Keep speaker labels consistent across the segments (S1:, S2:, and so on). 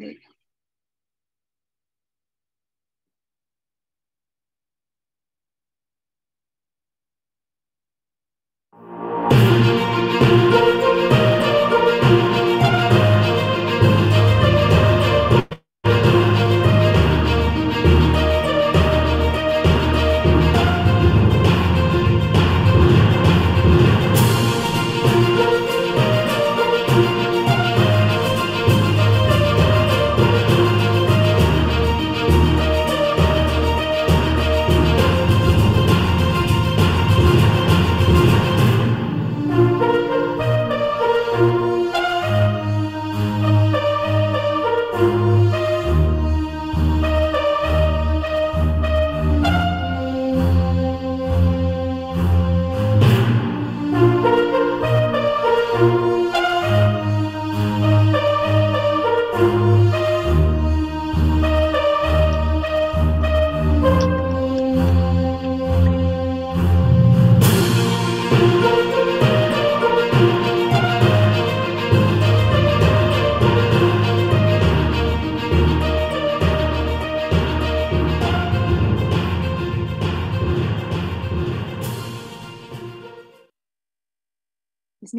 S1: it.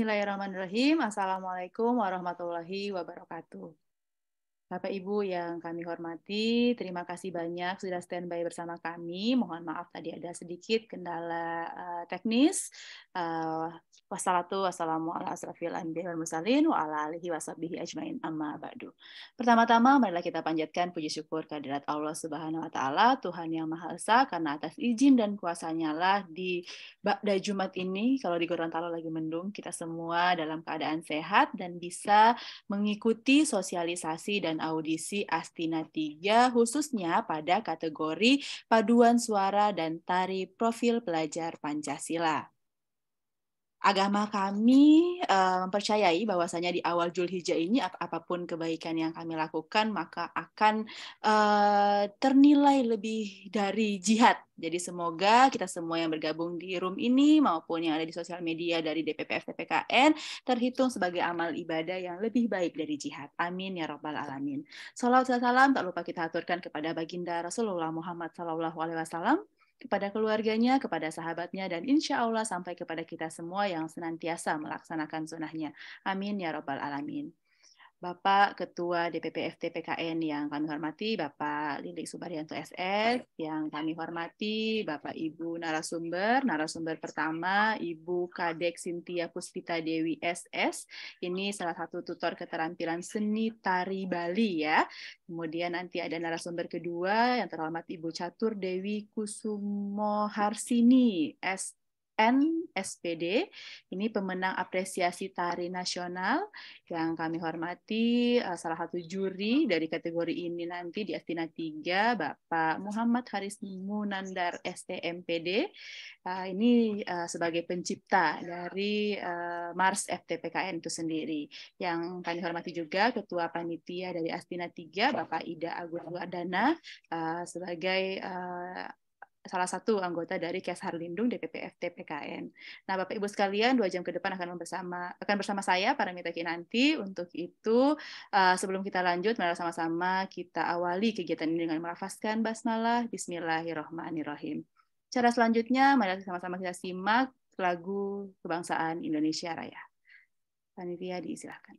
S2: Bismillahirrahmanirrahim. Assalamualaikum warahmatullahi wabarakatuh. Bapak Ibu yang kami hormati, terima kasih banyak sudah standby bersama kami. Mohon maaf tadi ada sedikit kendala uh, teknis. Uh, Wassalamu'alaikum Pertama-tama marilah kita panjatkan puji syukur kehadirat Allah Subhanahu wa taala, Tuhan yang Maha Esa karena atas izin dan kuasanya lah di Ba'da Jumat ini kalau di Gorontalo lagi mendung, kita semua dalam keadaan sehat dan bisa mengikuti sosialisasi dan audisi Astina 3 khususnya pada kategori paduan suara dan tari profil pelajar Pancasila agama kami uh, mempercayai bahwasanya di awal Julhijjah ini ap apapun kebaikan yang kami lakukan maka akan uh, ternilai lebih dari jihad. Jadi semoga kita semua yang bergabung di room ini maupun yang ada di sosial media dari DPP TPKN terhitung sebagai amal ibadah yang lebih baik dari jihad. Amin ya robbal alamin. Salawat salam tak lupa kita aturkan kepada baginda Rasulullah Muhammad Sallallahu Alaihi Wasallam kepada keluarganya, kepada sahabatnya, dan insya Allah sampai kepada kita semua yang senantiasa melaksanakan sunnahnya. Amin ya Rabbal Alamin. Bapak Ketua DPP FTPKN yang kami hormati, Bapak Lilik Subaryanto SS, yang kami hormati, Bapak Ibu Narasumber, narasumber pertama Ibu Kadek Sintia Puspita Dewi SS, ini salah satu tutor keterampilan seni tari Bali ya. Kemudian nanti ada narasumber kedua yang terhormat Ibu Catur Dewi Kusumo Harsini, ST N SPD. Ini pemenang apresiasi tari nasional yang kami hormati eh, salah satu juri dari kategori ini nanti di Astina 3 Bapak Muhammad Haris Munandar STMPD. Eh, ini eh, sebagai pencipta dari Mars FTPKN itu sendiri. Yang kami hormati juga Ketua Panitia dari Astina 3 Bapak Ida Agung Wardana sebagai salah satu anggota dari Kes Harlindung DPP PKN. Nah, Bapak Ibu sekalian, dua jam ke depan akan bersama akan bersama saya para Paramita nanti Untuk itu, uh, sebelum kita lanjut, mari sama-sama kita awali kegiatan ini dengan melafazkan basmalah Bismillahirrahmanirrahim. Cara selanjutnya, mari sama-sama kita simak lagu kebangsaan Indonesia Raya. Panitia silakan.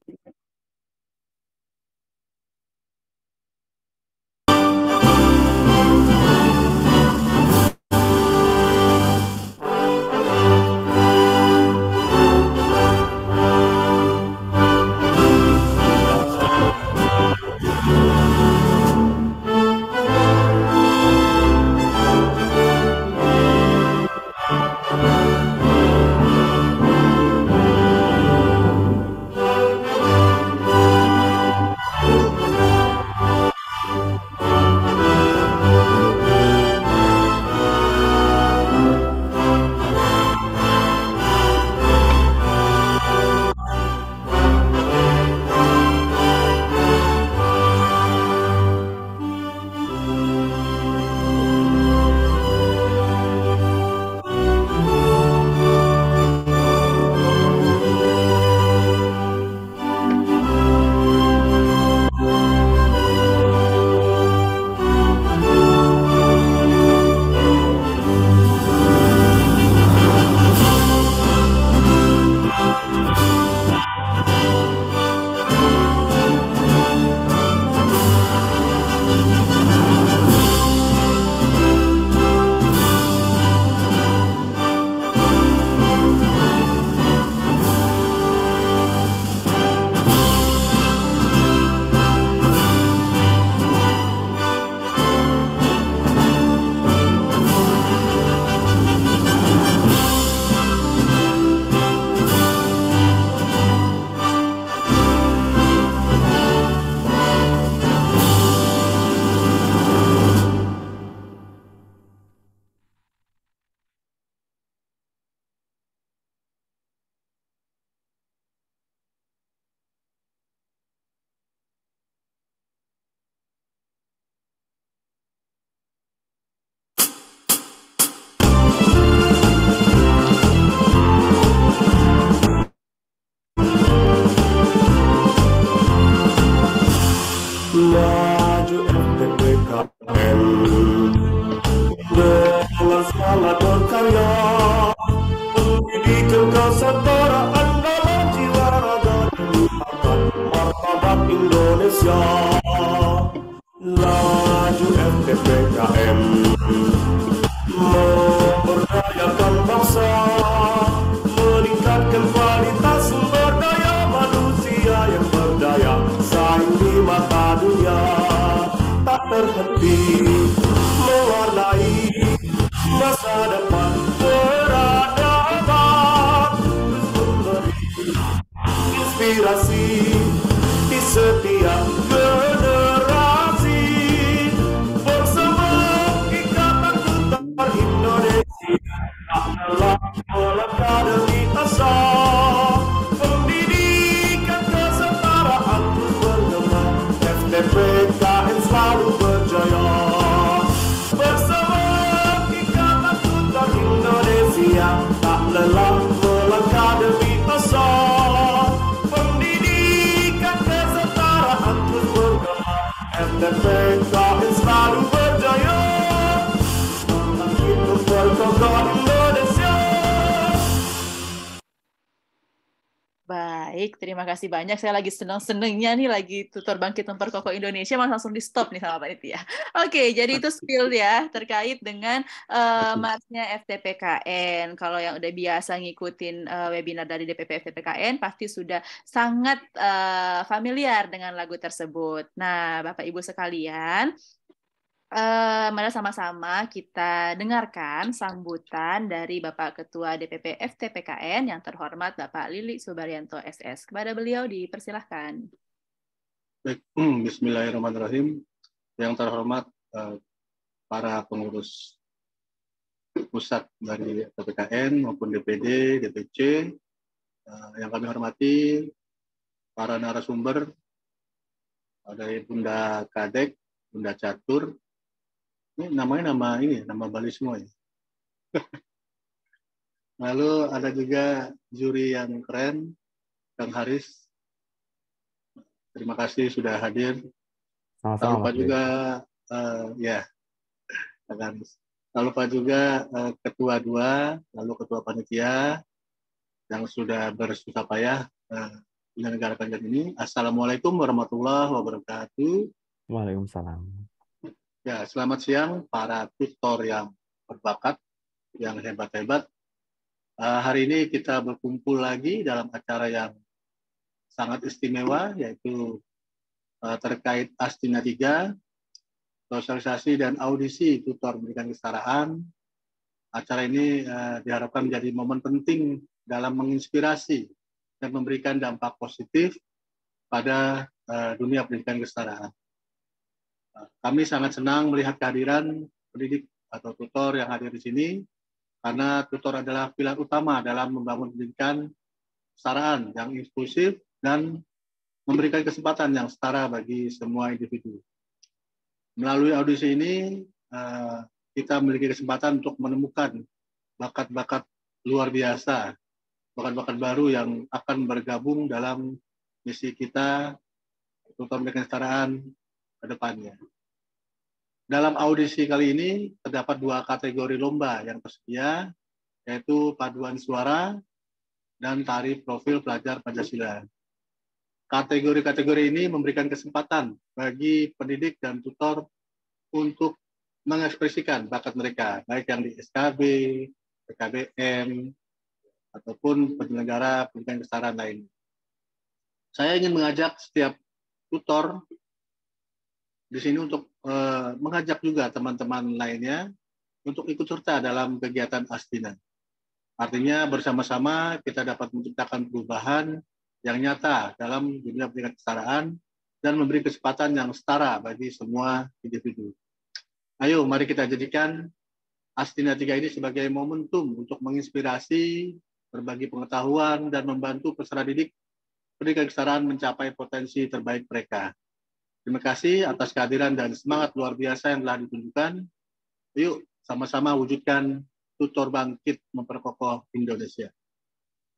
S2: banyak saya lagi seneng-senengnya nih lagi tutor bangkit memperkokoh Indonesia malah langsung di stop nih sama panitia oke okay, jadi itu spill ya terkait dengan eh, uh, marsnya FTPKN kalau yang udah biasa ngikutin uh, webinar dari DPP FTPKN pasti sudah sangat uh, familiar dengan lagu tersebut nah bapak ibu sekalian Uh, mari sama-sama kita dengarkan sambutan dari Bapak Ketua DPP FTPKN yang terhormat Bapak Lili Subaryanto SS. Kepada beliau dipersilahkan.
S3: Baik, Bismillahirrahmanirrahim. Yang terhormat uh, para pengurus pusat dari FTPKN maupun DPD, DPC, uh, eh, yang kami hormati para narasumber, dari Bunda Kadek, Bunda Catur, ini namanya nama ini, nama Bali semua ya. Lalu ada juga juri yang keren, Kang Haris. Terima kasih sudah hadir.
S1: Sama-sama. lupa juga,
S3: uh, ya, Kang Haris. Tak lupa juga eh, ketua dua, lalu ketua panitia yang sudah bersusah payah uh, eh, menyelenggarakan ini. Assalamualaikum warahmatullahi wabarakatuh.
S4: Waalaikumsalam.
S3: Ya, selamat siang para tutor yang berbakat, yang hebat-hebat. Uh, hari ini kita berkumpul lagi dalam acara yang sangat istimewa, yaitu uh, terkait Astina 3, sosialisasi dan audisi tutor memberikan kesetaraan. Acara ini uh, diharapkan menjadi momen penting dalam menginspirasi dan memberikan dampak positif pada uh, dunia pendidikan kesetaraan. Kami sangat senang melihat kehadiran pendidik atau tutor yang hadir di sini, karena tutor adalah pilar utama dalam membangun pendidikan kesetaraan yang inklusif dan memberikan kesempatan yang setara bagi semua individu. Melalui audisi ini, eh, kita memiliki kesempatan untuk menemukan bakat-bakat luar biasa, bakat-bakat baru yang akan bergabung dalam misi kita tutor pendidikan kesetaraan ke depannya. Dalam audisi kali ini terdapat dua kategori lomba yang tersedia, yaitu paduan suara dan tari profil pelajar Pancasila. Kategori-kategori ini memberikan kesempatan bagi pendidik dan tutor untuk mengekspresikan bakat mereka, baik yang di SKB, PKBM, ataupun penyelenggara pendidikan kesetaraan lain. Saya ingin mengajak setiap tutor di sini untuk uh, mengajak juga teman-teman lainnya untuk ikut serta dalam kegiatan Astina. Artinya bersama-sama kita dapat menciptakan perubahan yang nyata dalam dunia pendidikan kesetaraan dan memberi kesempatan yang setara bagi semua individu. Ayo, mari kita jadikan Astina 3 ini sebagai momentum untuk menginspirasi, berbagi pengetahuan, dan membantu peserta didik pendidikan kesetaraan mencapai potensi terbaik mereka. Terima kasih atas kehadiran dan semangat luar biasa yang telah ditunjukkan. Yuk, sama-sama wujudkan tutor bangkit memperkokoh Indonesia.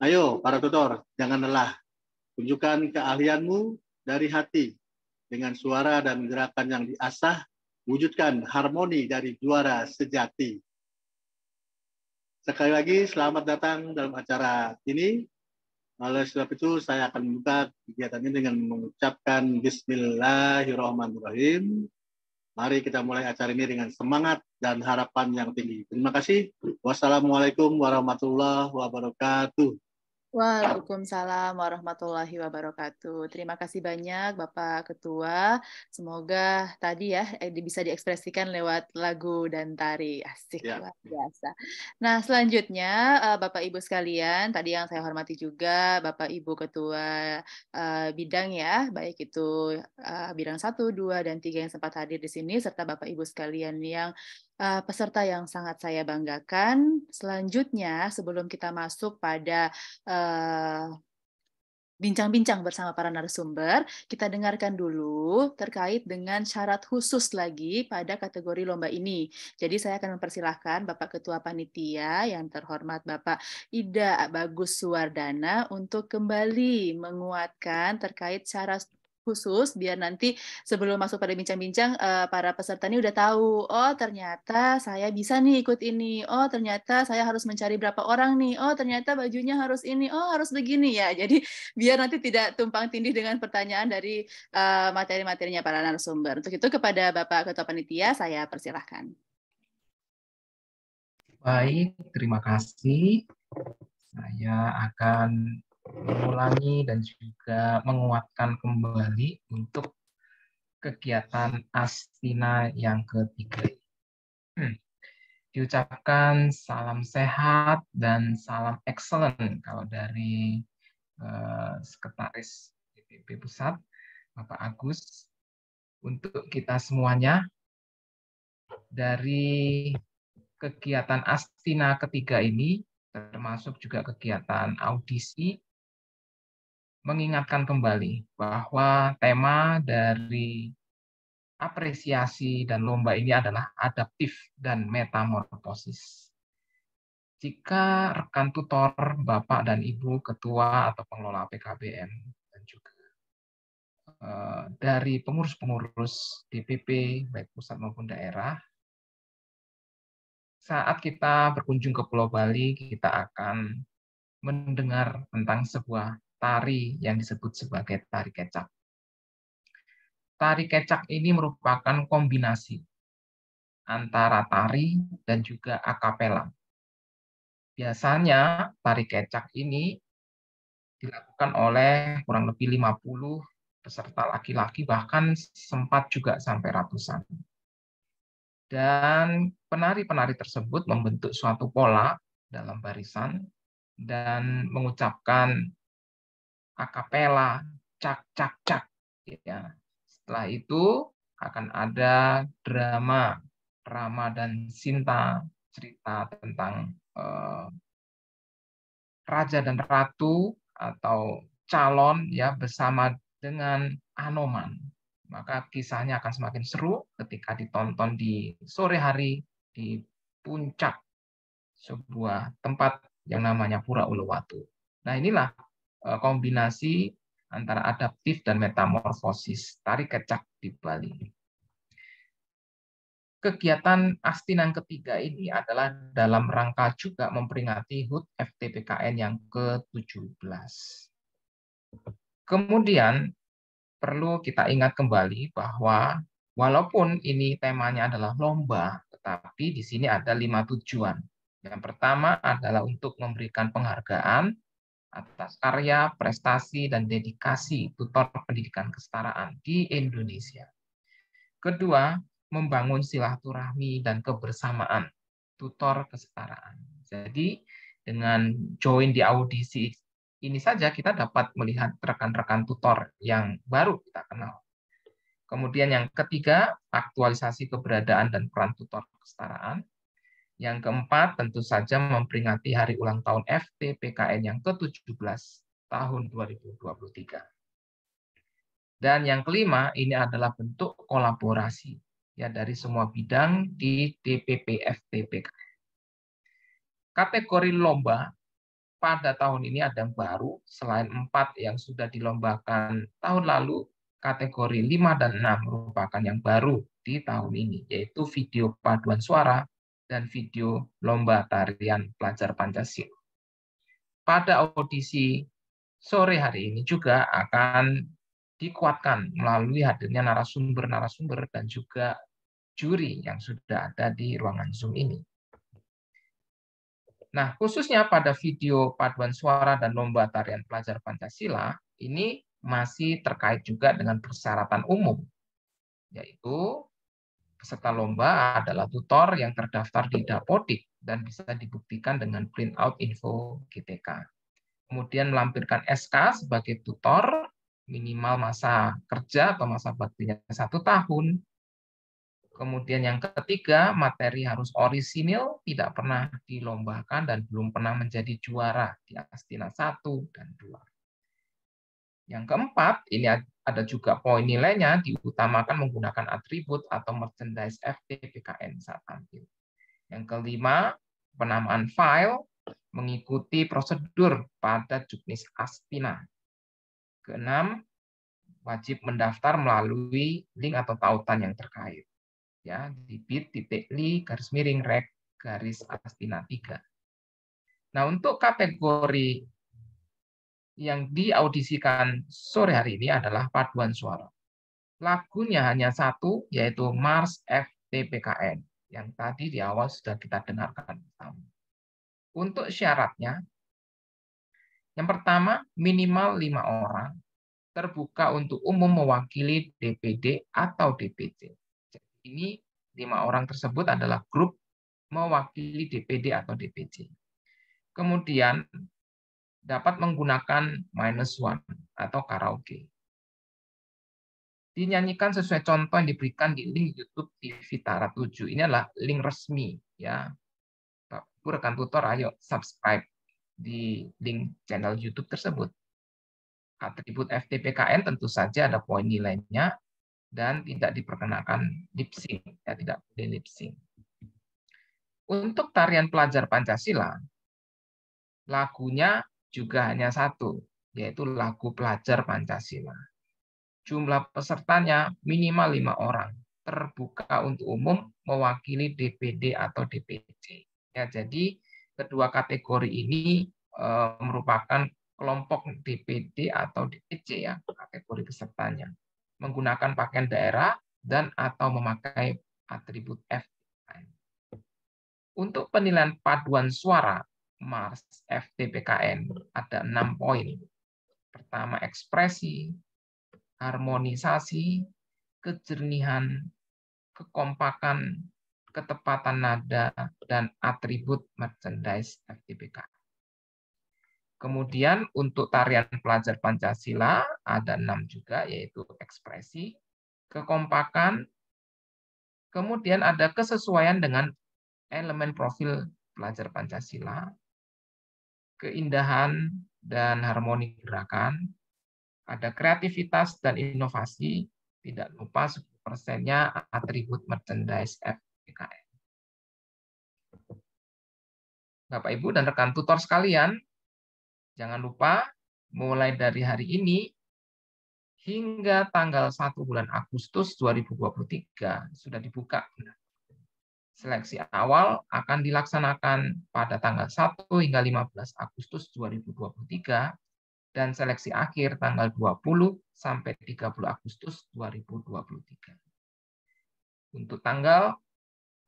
S3: Ayo, para tutor, jangan lelah. Tunjukkan keahlianmu dari hati. Dengan suara dan gerakan yang diasah, wujudkan harmoni dari juara sejati. Sekali lagi, selamat datang dalam acara ini. Oleh sebab itu, saya akan membuka kegiatan ini dengan mengucapkan Bismillahirrahmanirrahim. Mari kita mulai acara ini dengan semangat dan harapan yang tinggi. Terima kasih. Wassalamualaikum warahmatullahi wabarakatuh.
S2: Waalaikumsalam warahmatullahi wabarakatuh. Terima kasih banyak Bapak Ketua. Semoga tadi ya eh, bisa diekspresikan lewat lagu dan tari. Asik ya. luar biasa. Nah, selanjutnya eh, Bapak Ibu sekalian, tadi yang saya hormati juga Bapak Ibu Ketua eh, bidang ya, baik itu bidang 1, 2 dan 3 yang sempat hadir di sini serta Bapak Ibu sekalian yang uh, peserta yang sangat saya banggakan. Selanjutnya, sebelum kita masuk pada bincang eh, bincang-bincang bersama para narasumber, kita dengarkan dulu terkait dengan syarat khusus lagi pada kategori lomba ini. Jadi saya akan mempersilahkan Bapak Ketua Panitia yang terhormat Bapak Ida Bagus Suwardana untuk kembali menguatkan terkait syarat khusus biar nanti sebelum masuk pada bincang-bincang uh, para peserta ini udah tahu oh ternyata saya bisa nih ikut ini oh ternyata saya harus mencari berapa orang nih oh ternyata bajunya harus ini oh harus begini ya jadi biar nanti tidak tumpang tindih dengan pertanyaan dari uh, materi-materinya para narasumber untuk itu kepada bapak ketua panitia saya persilahkan
S5: baik terima kasih saya akan mengulangi dan juga menguatkan kembali untuk kegiatan Astina yang ketiga. Hmm. Diucapkan salam sehat dan salam excellent kalau dari uh, Sekretaris DPP Pusat, Bapak Agus, untuk kita semuanya dari kegiatan Astina ketiga ini, termasuk juga kegiatan audisi mengingatkan kembali bahwa tema dari apresiasi dan lomba ini adalah adaptif dan metamorfosis. Jika rekan tutor, Bapak dan Ibu Ketua atau pengelola PKBM dan juga eh, dari pengurus-pengurus DPP baik pusat maupun daerah saat kita berkunjung ke Pulau Bali kita akan mendengar tentang sebuah tari yang disebut sebagai tari kecak. Tari kecak ini merupakan kombinasi antara tari dan juga akapela. Biasanya tari kecak ini dilakukan oleh kurang lebih 50 peserta laki-laki bahkan sempat juga sampai ratusan. Dan penari-penari tersebut membentuk suatu pola dalam barisan dan mengucapkan akapela, cak cak cak. Ya. Setelah itu akan ada drama, drama dan Sinta, cerita tentang eh, raja dan ratu atau calon ya bersama dengan Anoman. Maka kisahnya akan semakin seru ketika ditonton di sore hari di puncak sebuah tempat yang namanya Pura Uluwatu. Nah inilah Eh, kombinasi antara adaptif dan metamorfosis, tarik kecak di Bali. Kegiatan Astinang ketiga ini adalah dalam rangka juga memperingati HUT FTPKN yang ke-17. Kemudian perlu kita ingat kembali bahwa walaupun ini temanya adalah lomba, tetapi di sini ada lima tujuan. Yang pertama adalah untuk memberikan penghargaan atas karya, prestasi, dan dedikasi tutor pendidikan kesetaraan di Indonesia. Kedua, membangun silaturahmi dan kebersamaan tutor kesetaraan. Jadi dengan join di audisi ini saja kita dapat melihat rekan-rekan tutor yang baru kita kenal. Kemudian yang ketiga, aktualisasi keberadaan dan peran tutor kesetaraan. Yang keempat, tentu saja memperingati hari ulang tahun FTPKN yang ke-17 tahun 2023. Dan yang kelima, ini adalah bentuk kolaborasi ya dari semua bidang di DPP FTPKN. Kategori lomba pada tahun ini ada yang baru, selain empat yang sudah dilombakan tahun lalu, kategori 5 dan 6 merupakan yang baru di tahun ini, yaitu video paduan suara, dan video lomba tarian pelajar Pancasila. Pada audisi sore hari ini juga akan dikuatkan melalui hadirnya narasumber-narasumber dan juga juri yang sudah ada di ruangan Zoom ini. Nah, khususnya pada video paduan suara dan lomba tarian pelajar Pancasila, ini masih terkait juga dengan persyaratan umum, yaitu peserta lomba adalah tutor yang terdaftar di Dapodik dan bisa dibuktikan dengan print out info GTK. Kemudian melampirkan SK sebagai tutor minimal masa kerja atau masa baktinya satu tahun. Kemudian yang ketiga, materi harus orisinil, tidak pernah dilombakan dan belum pernah menjadi juara di Astina 1 dan 2. Yang keempat, ini ada juga poin nilainya diutamakan menggunakan atribut atau merchandise FTPKN saat tampil. Yang kelima, penamaan file mengikuti prosedur pada juknis Astina. Keenam, wajib mendaftar melalui link atau tautan yang terkait. Ya, di bit.ly garis miring rek garis Astina 3. Nah, untuk kategori yang diaudisikan sore hari ini adalah paduan suara. Lagunya hanya satu, yaitu Mars FTPKN, yang tadi di awal sudah kita dengarkan Untuk syaratnya, yang pertama minimal lima orang, terbuka untuk umum mewakili DPD atau DPC. Jadi ini lima orang tersebut adalah grup mewakili DPD atau DPC. Kemudian dapat menggunakan minus one atau karaoke. Dinyanyikan sesuai contoh yang diberikan di link YouTube TV Tara 7. Ini adalah link resmi ya. Bu rekan tutor ayo subscribe di link channel YouTube tersebut. Atribut FTPKN tentu saja ada poin nilainya dan tidak diperkenakan lip sync, ya, tidak boleh lip sync. Untuk tarian pelajar Pancasila, lagunya juga hanya satu, yaitu lagu pelajar Pancasila. Jumlah pesertanya minimal lima orang, terbuka untuk umum, mewakili DPD atau DPC. Ya, jadi kedua kategori ini e, merupakan kelompok DPD atau DPC ya kategori pesertanya menggunakan pakaian daerah dan atau memakai atribut F. Untuk penilaian paduan suara Mars FTPKN ada enam poin. Pertama ekspresi, harmonisasi, kejernihan, kekompakan, ketepatan nada, dan atribut merchandise FTPK. Kemudian untuk tarian pelajar Pancasila ada enam juga, yaitu ekspresi, kekompakan, kemudian ada kesesuaian dengan elemen profil pelajar Pancasila, keindahan dan harmoni gerakan, ada kreativitas dan inovasi, tidak lupa 10 persennya atribut merchandise FPKM. Bapak, Ibu, dan rekan tutor sekalian, jangan lupa mulai dari hari ini hingga tanggal 1 bulan Agustus 2023 sudah dibuka seleksi awal akan dilaksanakan pada tanggal 1 hingga 15 Agustus 2023 dan seleksi akhir tanggal 20 sampai 30 Agustus 2023. Untuk tanggal,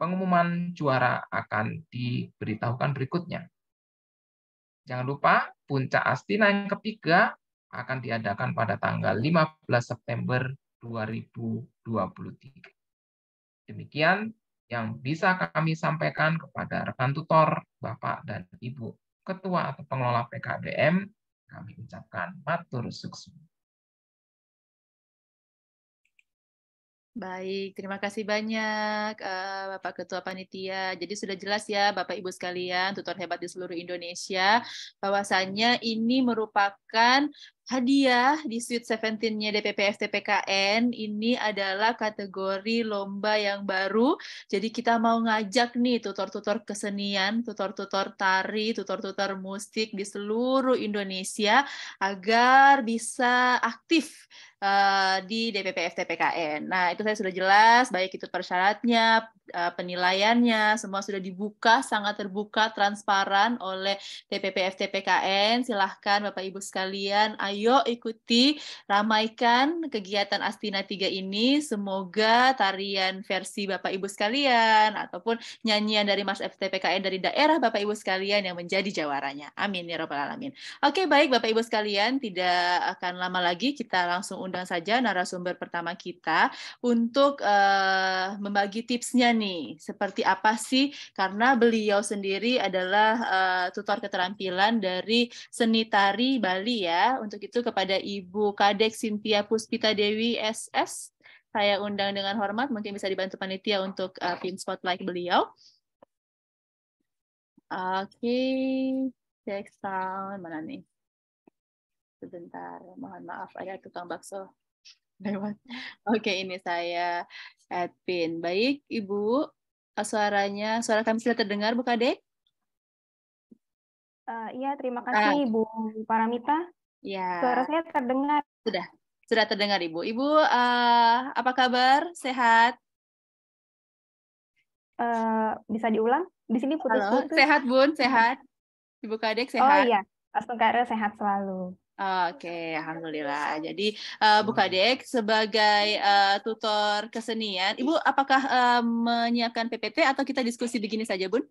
S5: pengumuman juara akan diberitahukan berikutnya. Jangan lupa, puncak Astina yang ketiga akan diadakan pada tanggal 15 September 2023. Demikian yang bisa kami sampaikan kepada rekan tutor, Bapak dan Ibu Ketua atau Pengelola PKBM, kami ucapkan
S1: matur sukses.
S2: Baik, terima kasih banyak eh, Bapak Ketua Panitia. Jadi sudah jelas ya Bapak Ibu sekalian, tutor hebat di seluruh Indonesia, bahwasannya ini merupakan hadiah di Suite Seventeen-nya DPP FTPKN ini adalah kategori lomba yang baru. Jadi kita mau ngajak nih tutor-tutor kesenian, tutor-tutor tari, tutor-tutor musik di seluruh Indonesia agar bisa aktif uh, di DPP FTPKN. Nah, itu saya sudah jelas, baik itu persyaratnya, uh, penilaiannya, semua sudah dibuka, sangat terbuka, transparan oleh DPP FTPKN. Silahkan Bapak-Ibu sekalian, ayo ikuti, ramaikan kegiatan Astina 3 ini. Semoga tarian versi Bapak-Ibu sekalian, ataupun nyanyian dari Mas FTPKN dari daerah Bapak-Ibu sekalian yang menjadi jawaranya. Amin, ya Rabbal Alamin. Oke, baik Bapak-Ibu sekalian, tidak akan lama lagi, kita langsung mengundang saja narasumber pertama kita untuk uh, membagi tipsnya nih. Seperti apa sih? Karena beliau sendiri adalah uh, tutor keterampilan dari seni tari Bali ya. Untuk itu kepada Ibu Kadek Sintia Puspita Dewi SS saya undang dengan hormat mungkin bisa dibantu panitia untuk uh, pin spotlight beliau. Oke, okay. check sound mana nih? Sebentar, mohon maaf ada tukang bakso lewat. Oke, ini saya Edwin. Baik, Ibu, eh, suaranya, suara kami sudah terdengar, Bu Kadek?
S6: Uh, iya, terima ah. kasih, Ibu Paramita. Ya. Suara saya terdengar. Sudah, sudah terdengar, Ibu. Ibu, uh, apa kabar? Sehat? Uh, bisa diulang? Di sini putus-putus. sehat, Bun, sehat. Ibu Kadek oh, sehat. Oh iya, Astengkara sehat selalu. Oke,
S2: alhamdulillah. Jadi uh, eh, Bu Kadek hmm. sebagai uh, tutor kesenian, Ibu apakah uh, menyiapkan PPT atau kita diskusi begini saja, Bun?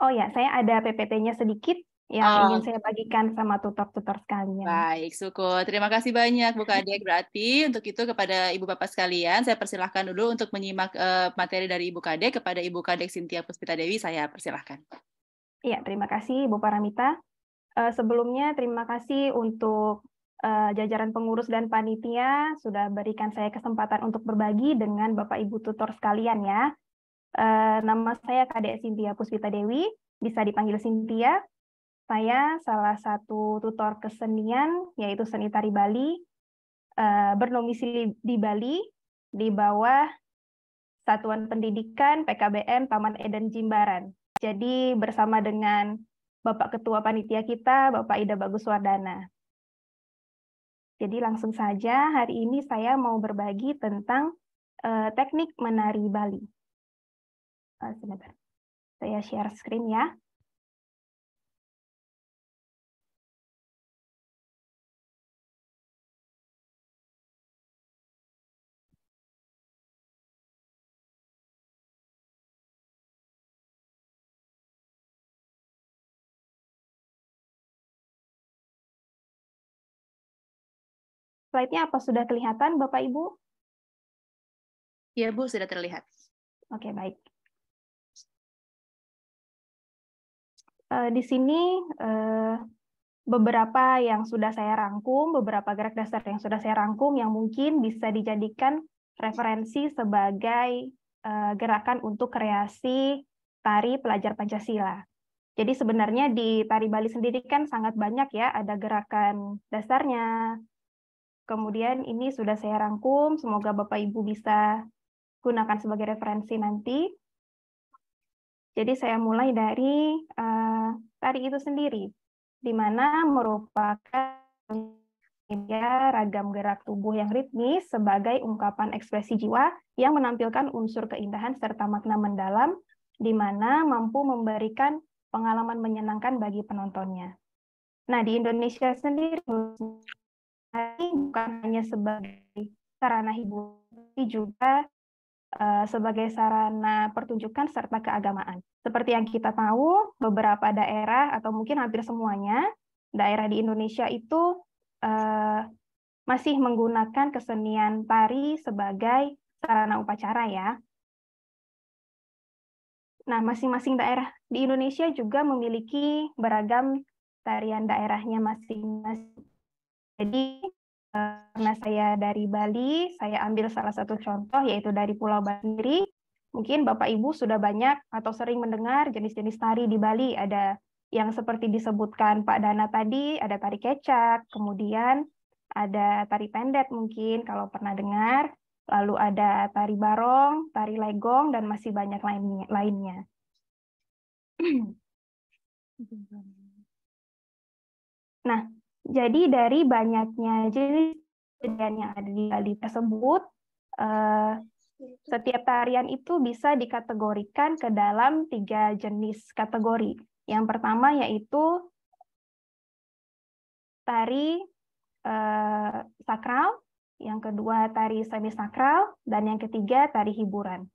S6: Oh ya, saya ada PPT-nya sedikit yang oh. ingin saya bagikan sama tutor-tutor sekalian. Baik,
S2: syukur. Terima kasih banyak Bu Kadek. Hmm. Berarti untuk itu kepada Ibu Bapak sekalian, saya persilahkan dulu untuk menyimak uh, materi dari Ibu Kadek kepada Ibu Kadek Sintia Puspita Dewi, saya persilahkan.
S6: Iya, terima kasih Bu Paramita uh, sebelumnya terima kasih untuk uh, jajaran pengurus dan panitia sudah berikan saya kesempatan untuk berbagi dengan Bapak Ibu tutor sekalian ya. Uh, nama saya Kadek Sintia Puspita Dewi, bisa dipanggil Sintia. Saya salah satu tutor kesenian, yaitu seni tari Bali, uh, berdomisili di Bali, di bawah Satuan Pendidikan PKBM Taman Eden Jimbaran. Jadi bersama dengan Bapak Ketua Panitia kita, Bapak Ida Bagus Wardana. Jadi langsung saja hari ini saya mau berbagi tentang uh, teknik menari Bali. Uh, sebentar, saya share screen
S1: ya. Slide-nya apa sudah kelihatan, Bapak Ibu? Ya, Bu, sudah terlihat. Oke, baik.
S6: Eh, di sini eh, beberapa yang sudah saya rangkum, beberapa gerak dasar yang sudah saya rangkum yang mungkin bisa dijadikan referensi sebagai eh, gerakan untuk kreasi tari pelajar Pancasila. Jadi sebenarnya di tari Bali sendiri kan sangat banyak ya, ada gerakan dasarnya, Kemudian ini sudah saya rangkum, semoga Bapak Ibu bisa gunakan sebagai referensi nanti. Jadi saya mulai dari uh, tari itu sendiri, di mana merupakan ragam gerak tubuh yang ritmis sebagai ungkapan ekspresi jiwa yang menampilkan unsur keindahan serta makna mendalam, di mana mampu memberikan pengalaman menyenangkan bagi penontonnya. Nah, di Indonesia sendiri bukan hanya sebagai sarana hiburan, tapi juga eh, sebagai sarana pertunjukan serta keagamaan. Seperti yang kita tahu, beberapa daerah atau mungkin hampir semuanya daerah di Indonesia itu uh, masih menggunakan kesenian tari sebagai sarana upacara ya. Nah, masing-masing daerah di Indonesia juga memiliki beragam tarian daerahnya masing-masing. Jadi eh, karena saya dari Bali, saya ambil salah satu contoh yaitu dari Pulau Bali. Mungkin Bapak Ibu sudah banyak atau sering mendengar jenis-jenis tari di Bali. Ada yang seperti disebutkan Pak Dana tadi, ada tari kecak, kemudian ada tari pendet mungkin kalau pernah dengar, lalu ada tari barong, tari legong, dan masih banyak lainnya. Nah, jadi dari banyaknya jenis tarian yang ada di Bali tersebut, eh, setiap tarian itu bisa dikategorikan ke dalam tiga jenis kategori. Yang pertama yaitu tari eh, sakral, yang kedua tari semi sakral, dan yang ketiga tari hiburan.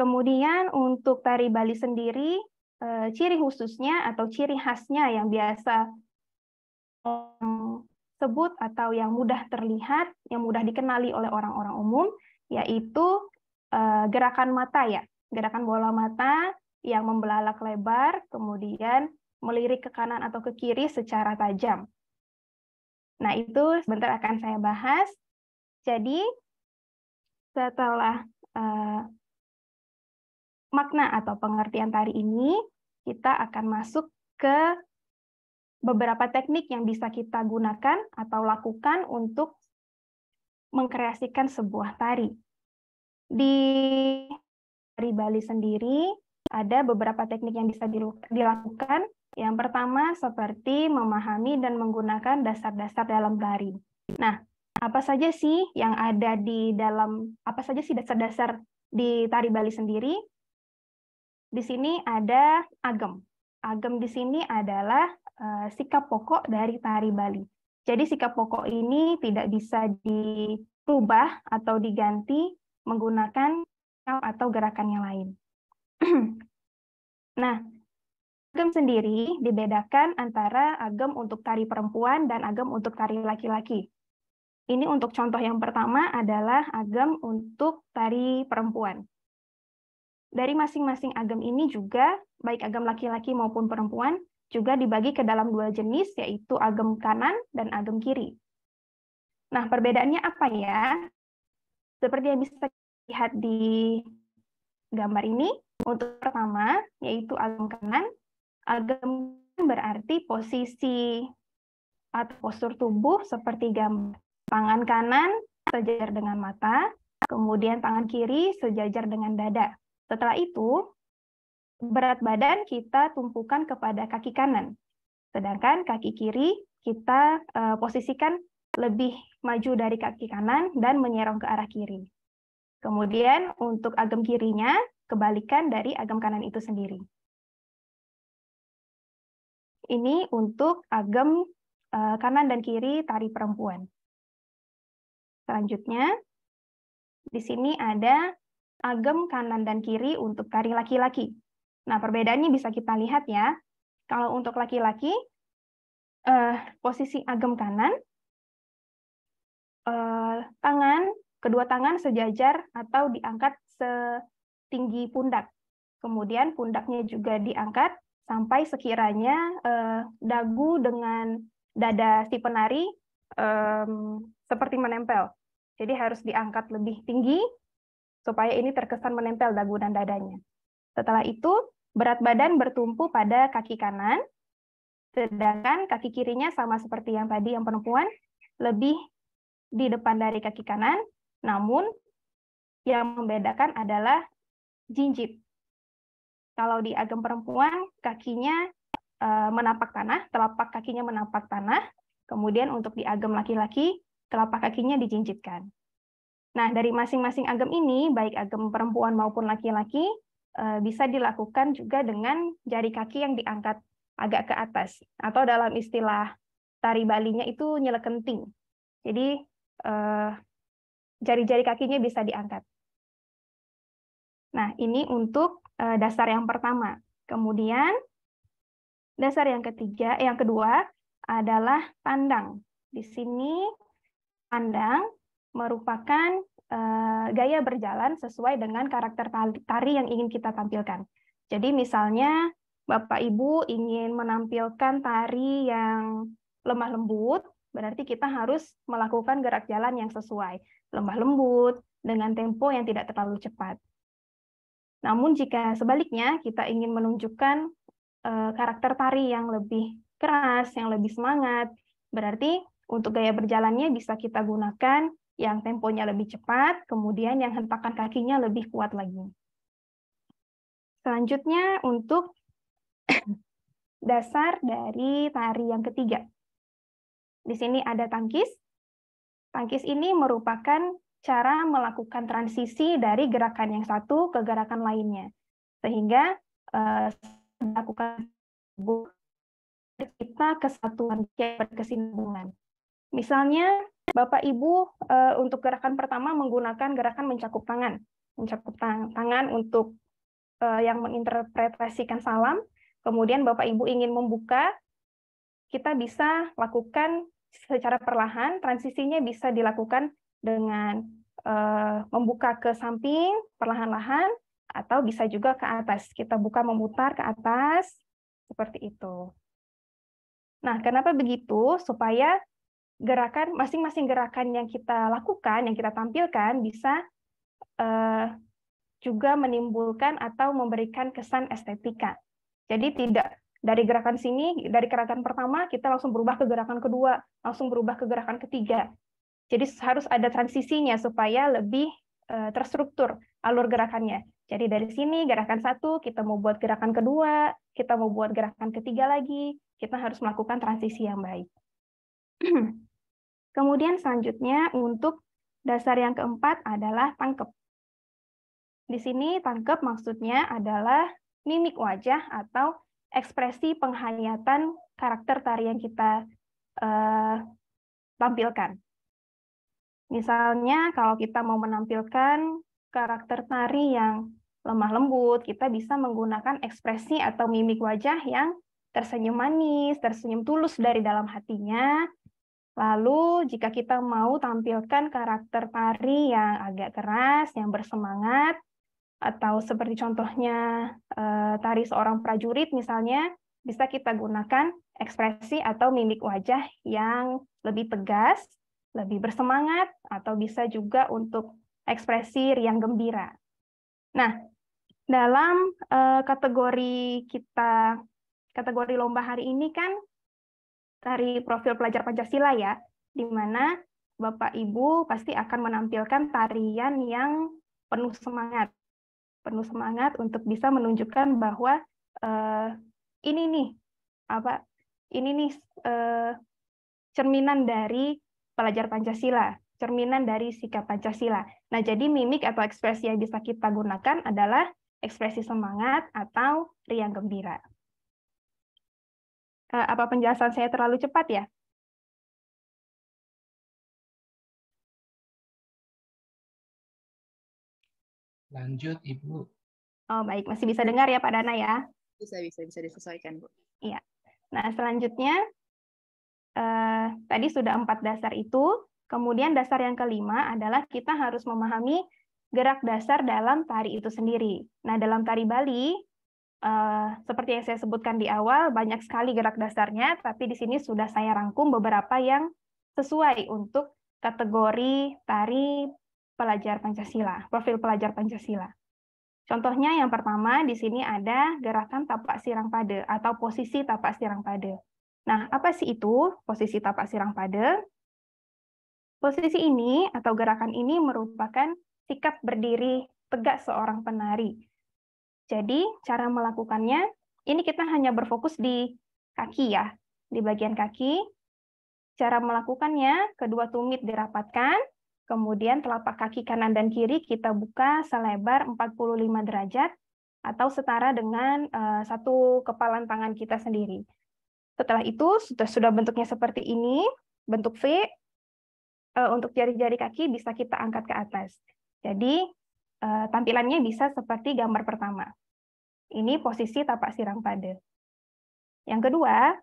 S6: Kemudian untuk tari Bali sendiri Eh, ciri khususnya atau ciri khasnya yang biasa sebut atau yang mudah terlihat, yang mudah dikenali oleh orang-orang umum, yaitu eh, gerakan mata ya, gerakan bola mata yang membelalak lebar, kemudian melirik ke kanan atau ke kiri secara tajam. Nah, itu sebentar akan saya bahas. Jadi, setelah eh, makna atau pengertian tari ini, kita akan masuk ke beberapa teknik yang bisa kita gunakan atau lakukan untuk mengkreasikan sebuah tari. Di tari Bali sendiri ada beberapa teknik yang bisa dilakukan. Yang pertama seperti memahami dan menggunakan dasar-dasar dalam tari. Nah, apa saja sih yang ada di dalam apa saja sih dasar-dasar di tari Bali sendiri? di sini ada agem. Agem di sini adalah eh, sikap pokok dari tari Bali. Jadi sikap pokok ini tidak bisa diubah atau diganti menggunakan atau gerakan yang lain. nah, agem sendiri dibedakan antara agem untuk tari perempuan dan agem untuk tari laki-laki. Ini untuk contoh yang pertama adalah agem untuk tari perempuan dari masing-masing agam ini juga, baik agam laki-laki maupun perempuan, juga dibagi ke dalam dua jenis, yaitu agam kanan dan agam kiri. Nah, perbedaannya apa ya? Seperti yang bisa lihat di gambar ini, untuk pertama, yaitu agam kanan. agam berarti posisi atau postur tubuh seperti gambar tangan kanan sejajar dengan mata, kemudian tangan kiri sejajar dengan dada. Setelah itu, berat badan kita tumpukan kepada kaki kanan. Sedangkan kaki kiri kita uh, posisikan lebih maju dari kaki kanan dan menyerong ke arah kiri. Kemudian untuk agam kirinya, kebalikan dari agam kanan itu sendiri. Ini untuk agam uh, kanan dan kiri tari perempuan. Selanjutnya, di sini ada agem kanan dan kiri untuk taring laki-laki. Nah, perbedaannya bisa kita lihat ya. Kalau untuk laki-laki, eh, posisi agem kanan, eh, tangan, kedua tangan sejajar atau diangkat setinggi pundak. Kemudian pundaknya juga diangkat sampai sekiranya eh, dagu dengan dada si penari eh, seperti menempel. Jadi harus diangkat lebih tinggi supaya ini terkesan menempel dagu dan dadanya. Setelah itu, berat badan bertumpu pada kaki kanan, sedangkan kaki kirinya sama seperti yang tadi yang perempuan, lebih di depan dari kaki kanan, namun yang membedakan adalah jinjit. Kalau di agam perempuan, kakinya eh, menapak tanah, telapak kakinya menapak tanah, kemudian untuk di agam laki-laki, telapak kakinya dijinjitkan. Nah, dari masing-masing agem ini, baik agama perempuan maupun laki-laki, eh, bisa dilakukan juga dengan jari kaki yang diangkat agak ke atas. Atau dalam istilah tari balinya itu nyelekenting. Jadi, eh, jari-jari kakinya bisa diangkat. Nah, ini untuk eh, dasar yang pertama. Kemudian, dasar yang ketiga, yang kedua adalah pandang. Di sini, pandang merupakan uh, gaya berjalan sesuai dengan karakter tari yang ingin kita tampilkan. Jadi misalnya Bapak Ibu ingin menampilkan tari yang lemah lembut, berarti kita harus melakukan gerak jalan yang sesuai, lemah lembut, dengan tempo yang tidak terlalu cepat. Namun jika sebaliknya kita ingin menunjukkan uh, karakter tari yang lebih keras, yang lebih semangat, berarti untuk gaya berjalannya bisa kita gunakan yang temponya lebih cepat, kemudian yang hentakan kakinya lebih kuat lagi. Selanjutnya untuk dasar dari tari yang ketiga. Di sini ada tangkis. Tangkis ini merupakan cara melakukan transisi dari gerakan yang satu ke gerakan lainnya. Sehingga eh, melakukan lakukan kita kesatuan berkesinambungan. Misalnya Bapak Ibu eh, untuk gerakan pertama menggunakan gerakan mencakup tangan, mencakup tangan untuk eh, yang menginterpretasikan salam. Kemudian Bapak Ibu ingin membuka, kita bisa lakukan secara perlahan. Transisinya bisa dilakukan dengan eh, membuka ke samping perlahan-lahan atau bisa juga ke atas. Kita buka memutar ke atas seperti itu. Nah, kenapa begitu? Supaya gerakan masing-masing gerakan yang kita lakukan, yang kita tampilkan bisa uh, juga menimbulkan atau memberikan kesan estetika. Jadi tidak dari gerakan sini, dari gerakan pertama kita langsung berubah ke gerakan kedua, langsung berubah ke gerakan ketiga. Jadi harus ada transisinya supaya lebih uh, terstruktur alur gerakannya. Jadi dari sini gerakan satu kita mau buat gerakan kedua, kita mau buat gerakan ketiga lagi, kita harus melakukan transisi yang baik. Kemudian selanjutnya untuk dasar yang keempat adalah tangkep. Di sini tangkep maksudnya adalah mimik wajah atau ekspresi penghayatan karakter tari yang kita eh, tampilkan. Misalnya kalau kita mau menampilkan karakter tari yang lemah lembut, kita bisa menggunakan ekspresi atau mimik wajah yang tersenyum manis, tersenyum tulus dari dalam hatinya, Lalu jika kita mau tampilkan karakter tari yang agak keras, yang bersemangat, atau seperti contohnya eh, tari seorang prajurit misalnya, bisa kita gunakan ekspresi atau mimik wajah yang lebih tegas, lebih bersemangat, atau bisa juga untuk ekspresi riang gembira. Nah, dalam eh, kategori kita, kategori lomba hari ini kan dari profil pelajar Pancasila ya, di mana Bapak Ibu pasti akan menampilkan tarian yang penuh semangat. Penuh semangat untuk bisa menunjukkan bahwa uh, ini nih apa ini nih uh, cerminan dari pelajar Pancasila, cerminan dari sikap Pancasila. Nah, jadi mimik atau ekspresi yang bisa kita gunakan adalah ekspresi semangat atau riang gembira. Eh, apa
S1: penjelasan saya terlalu cepat ya? Lanjut, Ibu.
S6: Oh, baik. Masih bisa dengar ya Pak Dana ya?
S1: Bisa, bisa. Bisa disesuaikan, Bu.
S6: Iya. Nah, selanjutnya, eh, tadi sudah empat dasar itu. Kemudian dasar yang kelima adalah kita harus memahami gerak dasar dalam tari itu sendiri. Nah, dalam tari Bali, Eh, seperti yang saya sebutkan di awal, banyak sekali gerak dasarnya, tapi di sini sudah saya rangkum beberapa yang sesuai untuk kategori tari pelajar Pancasila, profil pelajar Pancasila. Contohnya yang pertama di sini ada gerakan tapak sirang pada atau posisi tapak sirang pada. Nah, apa sih itu posisi tapak sirang pada? Posisi ini atau gerakan ini merupakan sikap berdiri tegak seorang penari jadi cara melakukannya, ini kita hanya berfokus di kaki ya, di bagian kaki. Cara melakukannya, kedua tumit dirapatkan, kemudian telapak kaki kanan dan kiri kita buka selebar 45 derajat atau setara dengan eh, satu kepalan tangan kita sendiri. Setelah itu sudah sudah bentuknya seperti ini, bentuk V. Eh, untuk jari-jari kaki bisa kita angkat ke atas. Jadi Eh, tampilannya bisa seperti gambar pertama. Ini posisi tapak siram pada. Yang kedua,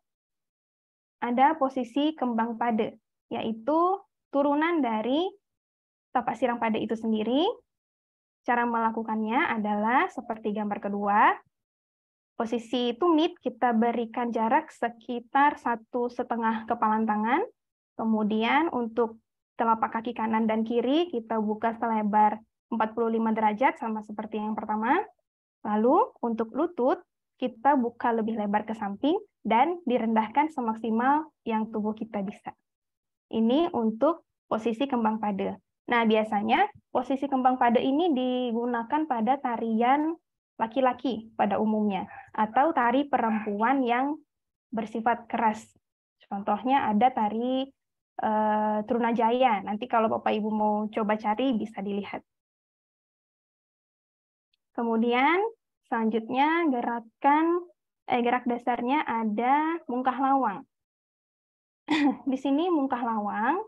S6: ada posisi kembang pada, yaitu turunan dari tapak siram pada itu sendiri. Cara melakukannya adalah seperti gambar kedua, posisi tumit kita berikan jarak sekitar satu setengah kepalan tangan, kemudian untuk telapak kaki kanan dan kiri kita buka selebar 45 derajat sama seperti yang pertama. Lalu untuk lutut, kita buka lebih lebar ke samping dan direndahkan semaksimal yang tubuh kita bisa. Ini untuk posisi kembang pada. Nah, biasanya posisi kembang pada ini digunakan pada tarian laki-laki pada umumnya atau tari perempuan yang bersifat keras. Contohnya ada tari e, Trunajaya. Nanti kalau Bapak Ibu mau coba cari bisa dilihat. Kemudian selanjutnya gerakan eh, gerak dasarnya ada mungkah lawang. Di sini mungkah lawang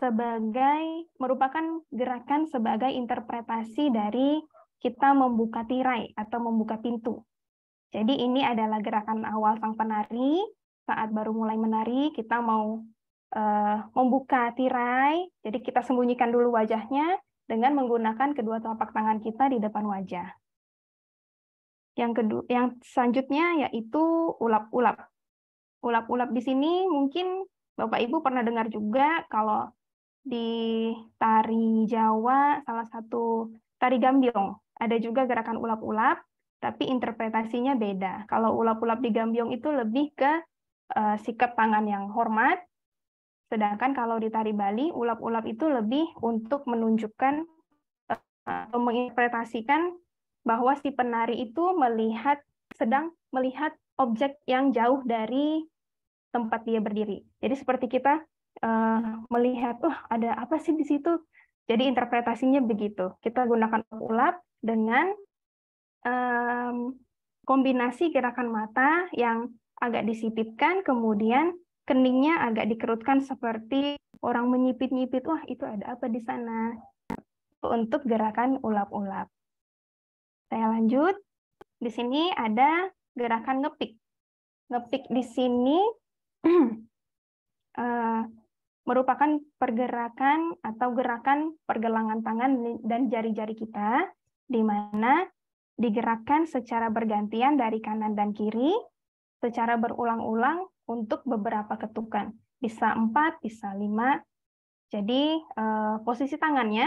S6: sebagai merupakan gerakan sebagai interpretasi dari kita membuka tirai atau membuka pintu. Jadi ini adalah gerakan awal sang penari saat baru mulai menari kita mau uh, membuka tirai. Jadi kita sembunyikan dulu wajahnya, dengan menggunakan kedua telapak tangan kita di depan wajah. Yang kedua, yang selanjutnya yaitu ulap-ulap. Ulap-ulap di sini mungkin Bapak Ibu pernah dengar juga kalau di tari Jawa salah satu tari gambiong ada juga gerakan ulap-ulap tapi interpretasinya beda. Kalau ulap-ulap di gambiong itu lebih ke uh, sikap tangan yang hormat, Sedangkan kalau di tari Bali, ulap-ulap itu lebih untuk menunjukkan eh, atau menginterpretasikan bahwa si penari itu melihat sedang melihat objek yang jauh dari tempat dia berdiri. Jadi seperti kita uh, melihat, oh ada apa sih di situ? Jadi interpretasinya begitu. Kita gunakan ulap dengan um, kombinasi gerakan mata yang agak disipitkan, kemudian keningnya agak dikerutkan seperti orang menyipit-nyipit, wah itu ada apa di sana, untuk gerakan ulap-ulap. Saya lanjut, di sini ada gerakan ngepik. Ngepik di sini uh, merupakan pergerakan atau gerakan pergelangan tangan dan jari-jari kita, di mana digerakkan secara bergantian dari kanan dan kiri, secara berulang-ulang untuk beberapa ketukan. Bisa 4, bisa 5. Jadi eh, posisi tangannya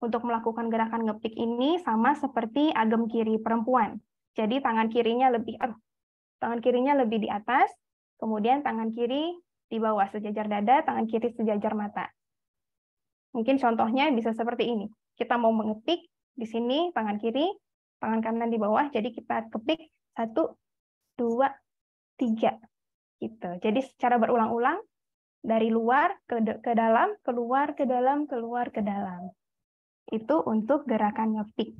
S6: untuk melakukan gerakan ngepik ini sama seperti agem kiri perempuan. Jadi tangan kirinya lebih eh, tangan kirinya lebih di atas, kemudian tangan kiri di bawah sejajar dada, tangan kiri sejajar mata. Mungkin contohnya bisa seperti ini. Kita mau mengetik di sini tangan kiri, tangan kanan di bawah, jadi kita kepik satu, dua, tiga gitu. Jadi secara berulang-ulang dari luar ke ke dalam, keluar ke dalam, keluar ke dalam. Itu untuk gerakan nyetik.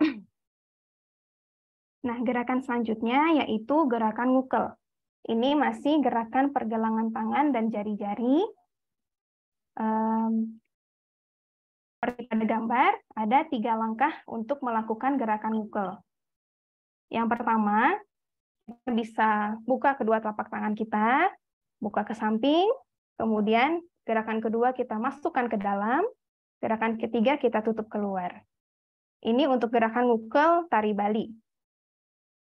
S6: Nah, gerakan selanjutnya yaitu gerakan ngukel. Ini masih gerakan pergelangan tangan dan jari-jari. Um, seperti pada gambar, ada tiga langkah untuk melakukan gerakan ngukel. Yang pertama, bisa buka kedua telapak tangan kita, buka ke samping, kemudian gerakan kedua kita masukkan ke dalam, gerakan ketiga kita tutup keluar. Ini untuk gerakan ngukel tari Bali.